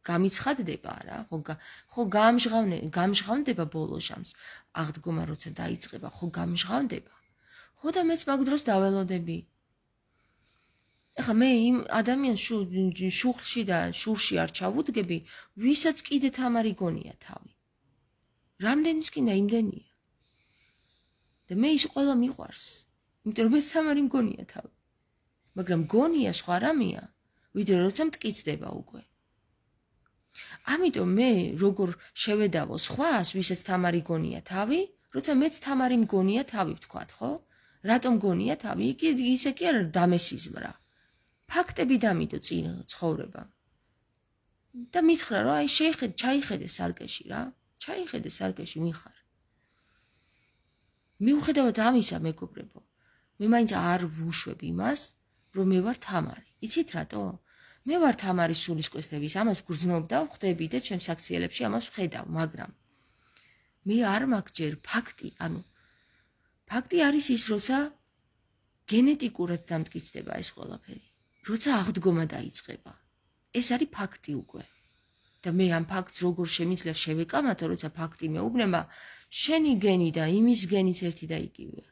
გამიცხადდება რა, ხო ხო გამჟღავნე, გამჟღავნდება ბოლოშამს. აღდგომა როცა დაიწყება, ხო გამჟღავნდება. ხო და მეც მაგ დროს დაველოდები. ეხა მე იმ ადამიანს შურში და შურში არ ჩავუდგები, ვისაც კიდე თამარი გონია თავი. რამდენიც კიდე იმდენია. და მე ის ყველა მიყვარს, იმიტომ რომ ეს თამარი მგონია თავი. მაგრამ გონია სხვა რამეა, ვიდრე როცა მткиცდება უკვე. ამიტომ მე როგორ შევედავო სხვას, ვისაც თამარი გონია თავი, როცა მეც თამარი მგონია თავი ვთქვა, ხო? რატომ გონია თავი? იქ ისე კი არ დამესიზმრა. ფაქტები დამიდო წინ ცხოვრება. და მითხრა რომ აი შეიხედე, ჩაიხედე სარგეში რა. ჩაიხედე სარგეში მიხარ. მიუხედავად ამისა, მეგობრებო, მე მაინც არ ვუშვებ იმას, რომ მე ვარ თამარი. იცით რატო? მე ვარ თამარი სულისკვეთების, ამას გრძნობდა, ხდები და ჩემს აქციელებში ამას ვხედავ, მაგრამ მე არ მაგჯერ ფაქტი, ანუ ფაქტი არის ის, როცა გენეტიკურად დამტკიცდება ეს ყველაფერი. როცა აღდგომა დაიწყება. ეს არის ფაქტი უკვე. და მე ამ ფაქტს როგორ შემიძლია შევეკამათო, როცა ფაქტი მეუბნება, შენი გენი და იმის გენიც ერთი და იგივეა.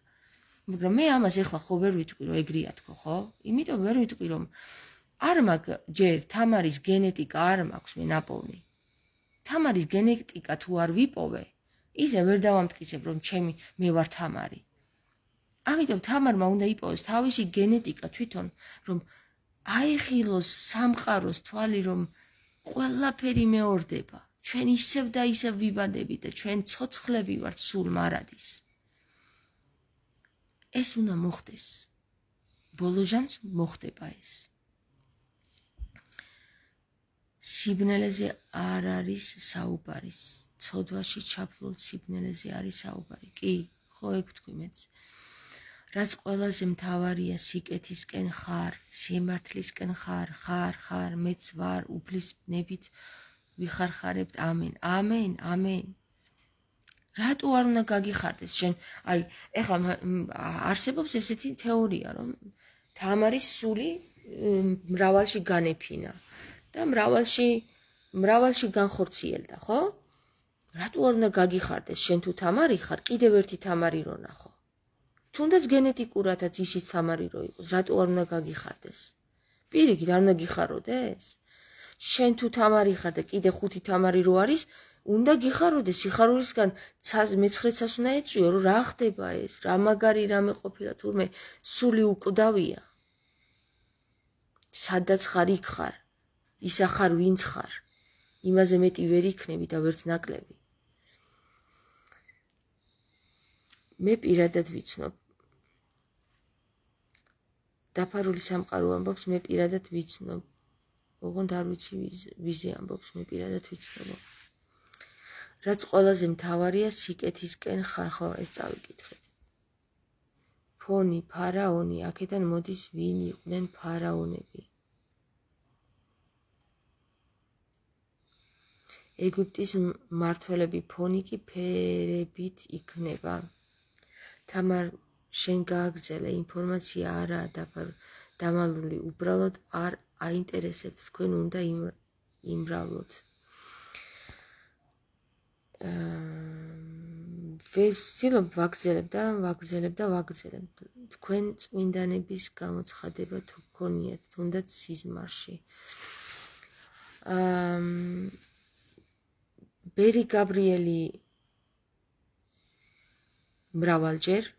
მაგრამ მე ამას ეხლა ხო ვერ ვიტყვი, რომ ეგრეა თქო, ხო? იმიტომ ვერ ვიტყვი, რომ არ მაქვს ჯერ თამარის გენეტიკა არ მაქვს მე ნაპოვნი. თამარის გენეტიკა თუ არ ვიპოვე, ისე ვერ დავამტკიცებ, რომ ჩემი მე ვარ თამარი. ამიტომ თამარმა უნდა იპოვოს თავისი გენეტიკა თვითონ, რომ აიღილოს სამყაროს თვალი, რომ ყველაფერი მეორდება. ჩვენ ისევ და ისევ ვიბადები და ჩვენ ცოცხლები ვართ სულ მარადის. ეს უნდა მოხდეს. ბოლოჟამს მოხდება ეს. სიბნელეზე არ არის საუბარი. ცოდვაში ჩაფლულ სიბნელეზე არის საუბარი. კი, ხო ეგ თქვი მეც. რაც ყველაზე მთავარია სიკეთისკენ ხარ, სიმართლისკენ ხარ, ხარ, ხარ, მეც ვარ უფლისნებით ვიხარხარებთ. ამენ. ამენ. ამენ. რატო არ უნდა გაგიხარდეს შენ? აი, ეხლა არსებობს ესეთი თეორია, რომ თამარის სული მრავალში განეფინა და მრავალში მრავალში განხორციელდა, ხო? რატო არ უნდა გაგიხარდეს შენ თუ თამარი ხარ? კიდევ ერთი თამარი რო ნახო. თუნდაც გენეტიკურადაც ისიც სამარირო იყოს, რატო არ უნდა გაგიხარდეს? პირიქით, არ უნდა გიხაროდეს? შენ თუ თამარი ხარ და კიდე ხუთი თამარი რო არის, უნდა გიხაროდეს სიხარულისგან მეცხრეცას უნდა ეწვიო, რომ რა ხდება ეს? რა მაგარი რამე ყოფილა თურმე სული უკვდავია. სადაც ხარ იქ ხარ. ისა ხარ ვინც ხარ. იმაზე მეტი ვერ იქნები და ვერც ნაკლები. მე პირადად ვიცნობ დაფარული სამყარო ამბობს მე პირადად ვიცნობ. ოღონდ არ ვიცი ვიზე ამბობს მე პირადად ვიცნობ. რაც ყველაზე მთავარია სიკეთისკენ ხახო ეს წავიკითხეთ. ფონი ფარაონი, აქეთან მოდის ვინ იყვნენ ფარაონები? ეგვიპტის მართველები ფონიკი ფერებით იქნება. თამარ შენ გააგრძელე ინფორმაცია არაა დაფარ დამალული უბრალოდ არ აინტერესებს თქვენ უნდა იმ იმბრალოთ აა ვესილობ ვაგრძელებ და ვაგრძელებ და ვაგრძელებ თქვენ წმინდანების გამოცხადება თუ გქონიათ თუნდაც სიზმარში აა ბერი გაბრიელი მრავალჯერ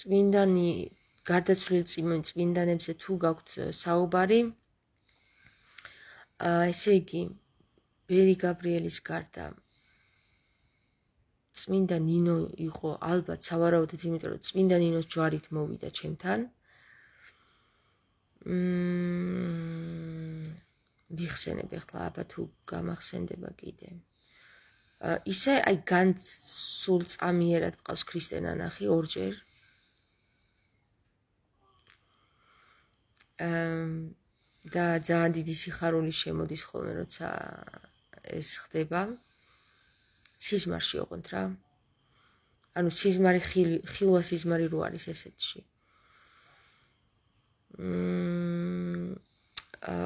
წვინდანი გარდაცვლილი წვინდანებზე თუ გაქვთ საუბარი აა ესე იგი ბერი გაბრიელის გარდა წმინდა ნინო იყო ალბათ სავარაუდოდ იმიტომ რომ წმინდა ნინოს ჯვარით მოვიდა ჩემთან მმ ვიხსენებ ახლა აბა თუ გამახსენდება კიდე მმ ისე აი განსულ წამიერად მყავს ქრისტე ნანახი ორჯერ ამ და ძალიან დიდი სიხარული შემოდის ხოლმე როცა ეს ხდება სიზმარში ოღონდ რა ანუ სიზმარი ხილვა სიზმარი რო არის ესეთში მმ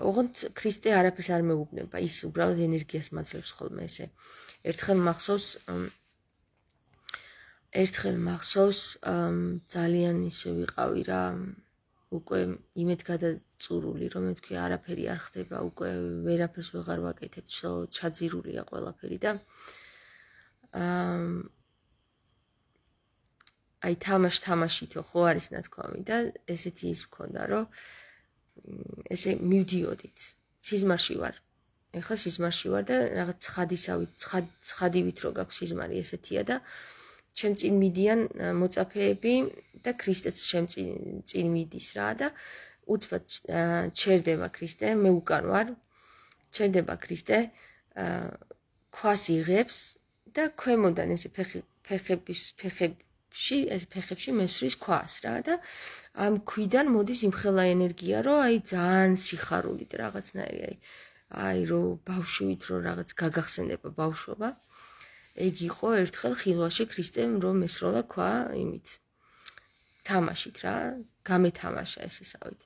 ოღონდ ქრისტე არაფერს არ მეუბნება ის უბრალოდ ენერგიას მაძლევს ხოლმე ესე აა ერთხელ მახსოვს ერთხელ მახსოვს ძალიან ისე ვიყავი რა უკვე იმედ გადაწურული რომ თქვი არაფერი არ ხდება უკვე ვერაფერს ვეღარ ვაკეთებ ჩაძირულია ყველაფერი და აი თამაში თამაშითო ხო არის ნათქვამი და ესეთი ის მქონდა რომ ესე მივდიოდით სიზმარში ვარ ეხლა სიზმარში ვარ და რაღაც ცხადისავით, ცხად ცხადივით რო გაქვს სიზმარი ესეთია და ჩემ წინ მიდიან მოწაფეები და ქრისტეც ჩემ წინ წინ მიდის რა და უცბად ჩერდება ქრისტე, მე უკან ვარ. ჩერდება ქრისტე, აა ქვას იღებს და ქვემოდან ესე ფეხი ფეხების ფეხებში, ეს ფეხებში მესვრის ქვას რა და ამ ქვიდან მოდის იმხელა ენერგია, რომ აი ძალიან სიხარული და რაღაცნაირი აი აი რო ბავშვით რო რაღაც გაგახსენდება ბავშვობა ეგ იყო ერთხელ ხილვაში ქრისტემ რომ ესროლა ქვა იმით თამაშით რა გამეთამაშა ესესავით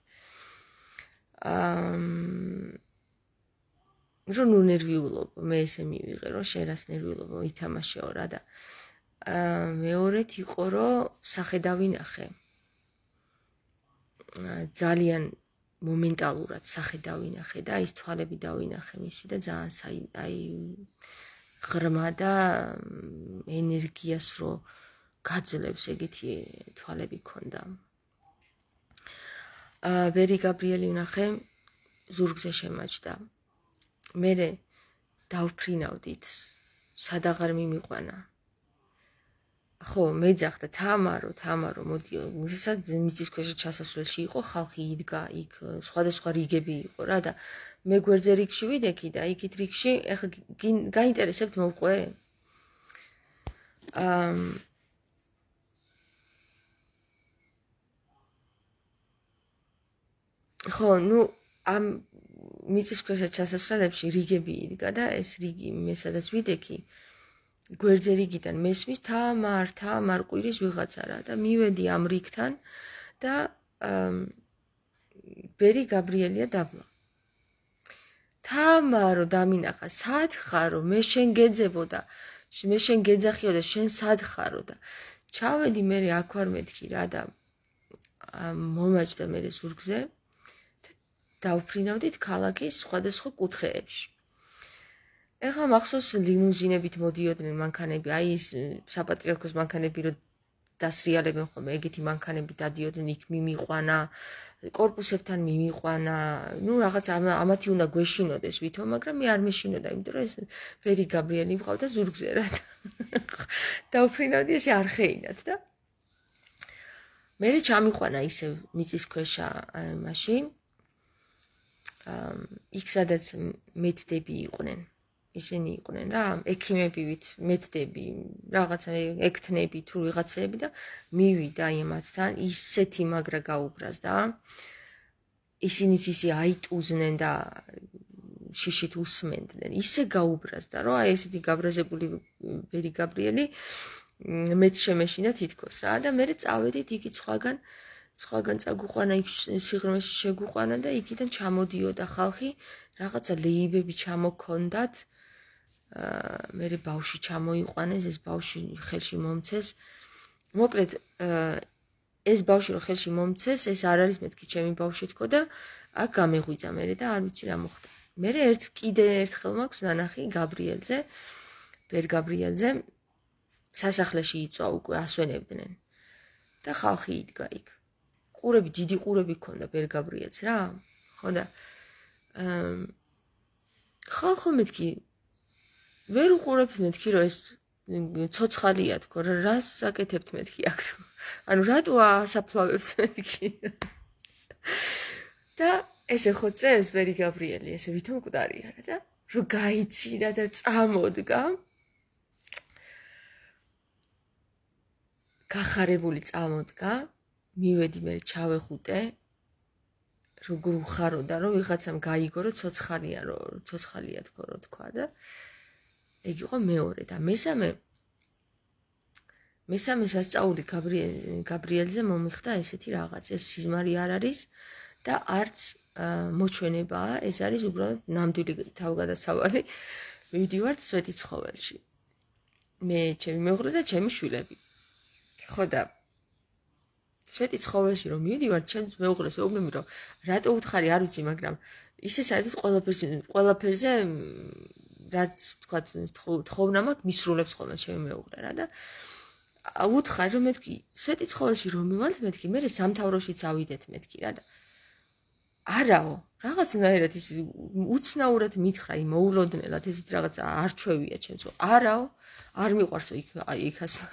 აм რო ნუ ნერვიულობ მე ესე მივიღე რომ შენ რას ნერვიულობ ითამაშეო რა და აა მეორედ იყო რომ სახედავინახე ძალიან მომენტალურად სახე დავინახე და ის თვალები დავინახე მისი და ძალიან აი აი ღრმა და ენერგიას რო გაძლევს ეგეთი თვალები ქონდა. ა ვერი გაბრიელი ვნახე ზურგზე შემაჭდა. მე დავფრინავდით სადაღარ მიმიყვანა ხო, მეძახ და თამარო, თამარო, მოდი, უშესაც მიწის ქვეშე ჩასასვლელში იყო ხალხი იდგა, იქ э, სხვადასხვა რიგები იყო რა და მე გვერდზე რიგში ვიდექი და იქით რიგში ეხა გაინტერესებთ მოყვე. აა ხო, ნუ ამ მიწის ქვეშე ჩასასვლელში რიგები იდგა და ეს რიგი მე სადაც ვიდექი გვერდზე რიგიდან მესმის თამარ თამარ ყვირის ვიღაცარა და მივედი ამ რიგთან და ბერი გაბრიელია დაბლა თამარო დამინახა სათხარო მე შენ გეძებო და მე შენ გეძახიო და შენ სათხარო და ჩავედი მე აქ ვარ მეთქი რა და მომაჭდა მე ეს ურგზე და დავფრინავდით ქალაქის სხვადასხვა კუთხეებში ეხლა მახსოვს ლიმუზინებით მოდიოდნენ მანქანები, აი ეს საპატრიარქოს მანქანები რო დასრიალებენ ხოლმე, ეგეთი მანქანები დადიოდნენ იქ მიმიყვანა, корпуსებთან მიმიყვანა. Ну, რაღაც ამათი უნდა გვეშინოდეს ვითომ, მაგრამ მე არ მეშინოდა, იმიტომ რომ ეს ვერი გაბრიელი მყავდა ზურგზერად. და უფრინავდი ეს არხეინად და მე რე ჩამიყვანა ისე მიწის ქვეშა მაშინ. აი, იქ სადაც მეთდები იყვნენ. ისინი იყვნენ რა, ექიმები ვით, მედდები, რაღაცა ექთნები თუ ვიღაცები და მივიდა იმასთან, ისეთი მაგრა გაუგრასდა. ისინი ისე აიტუზნენ და შიშით უსმენდნენ. ისე გაუგრასდა, რომ აი ესეთი გაბრაზებული ბერი გაბრიელი მეც შემეშინა თითქოს რა და მე წავედით იგი სხვაგან სხვაგან წაგუყანა იქ სიღრმეში შეგუყანა და იქიდან ჩამოდიოდა ხალხი რაღაცა ლეიბები ჩამოქონდათ აა მე ბავში ჩამოიყვანეს, ეს ბავში ხელში მომცეს. მოკლედ, ეს ბავში რო ხელში მომცეს, ეს არ არის მეთქი ჩემი ბავში თქო და აქ გამეღვიძა მე და არ ვიცი რა მოხდა. მე ერთ კიდე ერთხელ მაქვს ნანახი გაბრიელზე, ბერ გაბრიელზე სასახლეში იწვა უკვე ასვენებდნენ. და ხალხი იდგა იქ. ყურები დიდი ყურები ქონდა ბერ გაბრიელს რა. ხო და აა ხალხო მეთქი ვერ უყურებთ მეთქი რომ ეს ცოცხალია თქო რა რას აკეთებთ მეთქი აქ ანუ რატო ასაფლავებთ მეთქი და ესე ხო წევს ბერი გაბრიელი ესე ვითომ მკვდარი არა და რო გაიჩინა და წამოდგა გახარებული წამოდგა მივედი მე ჩავეხუტე როგორ უხარო და რომ ვიღაცამ გაიგო რომ ცოცხალია რომ ცოცხალია თქო რა თქვა და ეგ იყო მეორე და მესამე მესამე სასწაული გაბრიელზე მომიხდა ესეთი რაღაც ეს სიზმარი არ არის და არც მოჩვენებაა ეს არის უბრალოდ ნამდვილი თავგადასავალი ვიდივარ სვეტი ცხოველში მე ჩემი მეუღლე და ჩემი შვილები ხო და სვეტი ცხოველში რომ მივიდივარ ჩემს მეუღლეს ვეუბნები რომ რატო უთხარი არ ვიცი მაგრამ ისე საერთოდ ყველაფერზე ყველაფერზე რაც თქვა თხოვნა მაქვს მისრულებს ხოლმე ჩემი მეუღლე რა და აუთხარ რომ მეთქი სვეტი ცხოველში რომ მომალთ მეთქი მე სამთავროშიც ავიდეთ მეთქი რა და არაო რაღაცნაირად ის უცნაურად მითხრა იმ მოულოდნელად ესეთ რაღაც არჩევია ჩემს ხო არაო არ მიყვარსო იქ იქ ასლა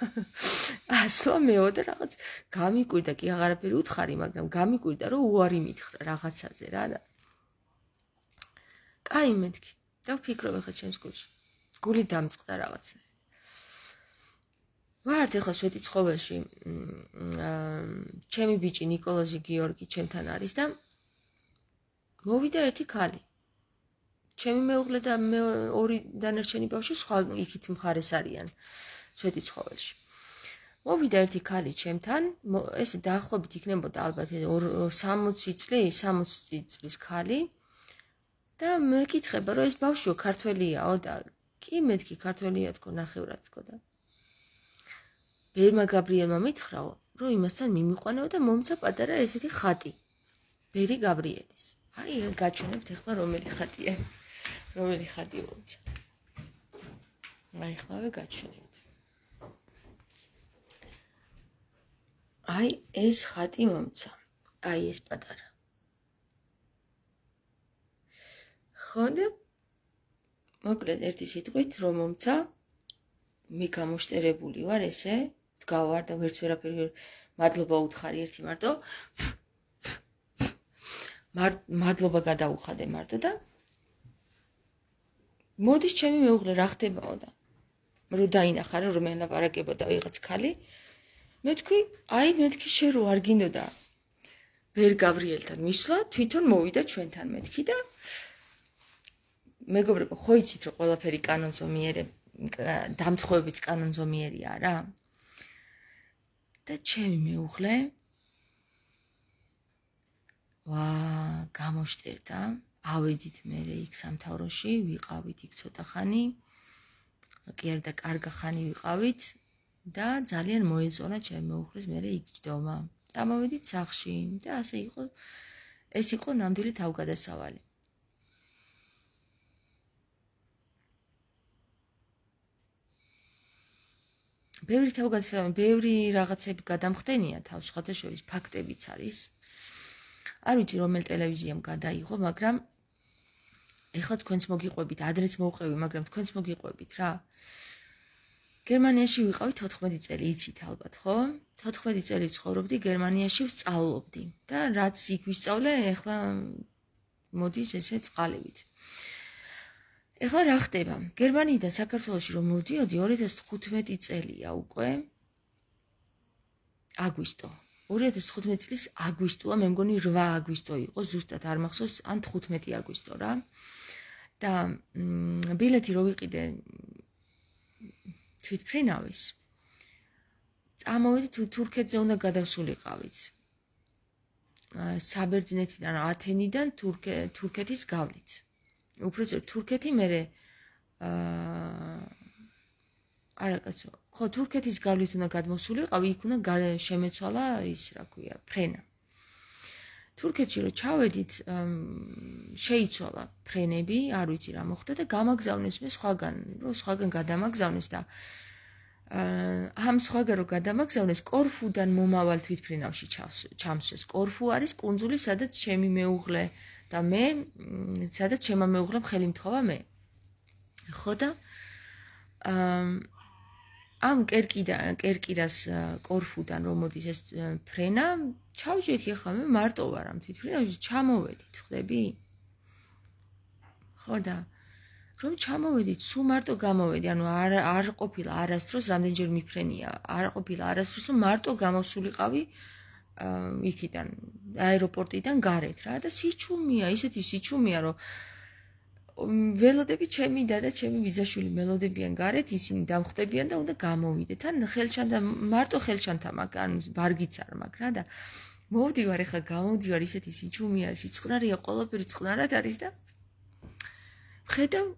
ასლა მეო და რაღაც გამიკვირდა კი აღარაფერი უთხარი მაგრამ გამიკვირდა რომ უარი მითხრა რაღაცაზე რა და კაი მეთქი და ვფიქრობ ახლა ჩემს გულში. გული დამწყდა რაღაცა. ვარ ახლა შვედი ცხოველში ჩემი ბიჭი نيكოლოზი გიორგი ჩემთან არის და მოვიდა ერთი ქალი. ჩემი მეუღლე და მე ორი დანარჩენი ბავშვი სხვა იქით მხარეს არიან შვედი ცხოველში. მოვიდა ერთი ქალი ჩემთან, ეს დაახლოებით იქნებოდა ალბათ 60 წლის, 60 წლის ქალი. და მეკითხება რომ ეს ბავშვი ქართველიაო და კი მეთქი ქართველია თქო ნახევრად თქო და ბერმა გაბრიელმა მითხრაო რომ იმასთან მიმიყვანეო და მომცა პატარა ესეთი ხატი ბერი გაბრიელის აი გაჩვენებთ ახლა რომელი ხატია რომელი ხატი მომცა აი ახლავე გაჩვენებთ აი ეს ხატი მომცა აი ეს პატარა ხო და მოკლედ ერთი სიტყვით რომ მომცა მიგამოშტერებული ვარ ესე დგავარ და ვერც ვერაფერი მადლობა უთხარი ერთი მარტო მადლობა გადაუხადე მარტო და მოდი ჩემი მეუღლე რა ხდებაო და რო დაინახა რომ მე ნაპარაკებოდა ვიღაც ქალი მე თქვი აი მე თქვი შე რო არ გინდოდა ვერ გაბრიელთან მისვლა თვითონ მოვიდა ჩვენთან მე თქვი და მეგობრებო, ხო იცით რომ ყველაფერი კანონზომიერე დამთხოვებით კანონზომიერია რა? და ჩემი მეუღლე ვა გამოშტერდა. ავედით მე იქ სამთავროში, ვიყავით იქ ცოტა ხანი. კი არა და კარგა ხანი ვიყავით და ძალიან მოეწონა ჩემი მეუღლის მე იქ ჯდომა. წამოვედით სახში და ასე იყო ეს იყო ნამდვილი თავგადასავალი. ბევრი თავგანსაცემი, ბევრი რაღაცები გადამხდენია თავში ხათა შორის ფაქტებიც არის. არ ვიცი რომელ ტელევიზიამ გადაიღო, მაგრამ ეხლა თქვენს მოგიყვებით, ადრეს მოუყევი, მაგრამ თქვენს მოგიყვებით რა. გერმანიაში ვიყავი 14 წელი, იცით ალბათ, ხო? 14 წელი ცხოვრობდი გერმანიაში, ვსწავლობდი და რაც იქ ვისწავლე, ეხლა მოდის ესე წყალივით. ეხლა რა ხდება? გერმანიიდან საქართველოში რომ მოვიდიოდი 2015 წელია უკვე აგვისტო. 2015 წლის აგვისტოა, მე მგონი 8 აგვისტო იყო, ზუსტად არ მახსოვს, ან 15 აგვისტო რა. და ბილეთი რო ვიყიდე თვითფრინავის. წამოვედი თუ თურქეთზე უნდა გადავსულიყავით. საბერძნეთიდან ათენიდან თურქეთის გავლით. უფრო ზუსტად თურქეთი მე ა არა კაცო ხო თურქეთის გავლით უნდა გადმოსულიყავი იქ უნდა შემეცვალა ის რა ქვია ფრენა თურქეთში რომ ჩავედით შეიცვალა ფრენები არ ვიცი რა მოხდა და გამაგზავნეს მე სხვაგან რომ სხვაგან გადამაგზავნეს და ამ სხვაგან რომ გადამაგზავნეს კორფუდან მომავალ თვითფრენავში ჩამსვეს კორფუ არის კუნძული სადაც ჩემი მეუღლე აა და მე სადაც შემა მეუღლემ ხელი მთხოვა მე ხო და ამ კერკიდან კერკირას კორფუდან რომ მოდის ეს ფრენა ჩავჯექი ხა მე მარტო ვარ ამ თვითფრენაში ჩამოვედით ხდები ხო და რომ ჩამოვედით, სულ მარტო გამოვედი, ანუ არ არ ყოფილა არასდროს რამდენჯერ მიფრენია. არ ყოფილა არასდროს, რომ მარტო გამოსულიყავი იქიდან აეროპორტიდან გარეთ რა და სიჩუმეა ისეთი სიჩუმეა რომ ველოდები ჩემი და და ჩემი ბიზაშვილი მელოდებიან გარეთ ისინი დამხდებიან და უნდა გამოვიდეთ ან ხელჩანთა მარტო ხელჩანთა მაგ ან ბარგიც არ მაგ რა და მოვდივარ ეხა გამოვდივარ ისეთი სიჩუმეა სიცხნარია ყველაფერი ცხნარად არის და ხედავ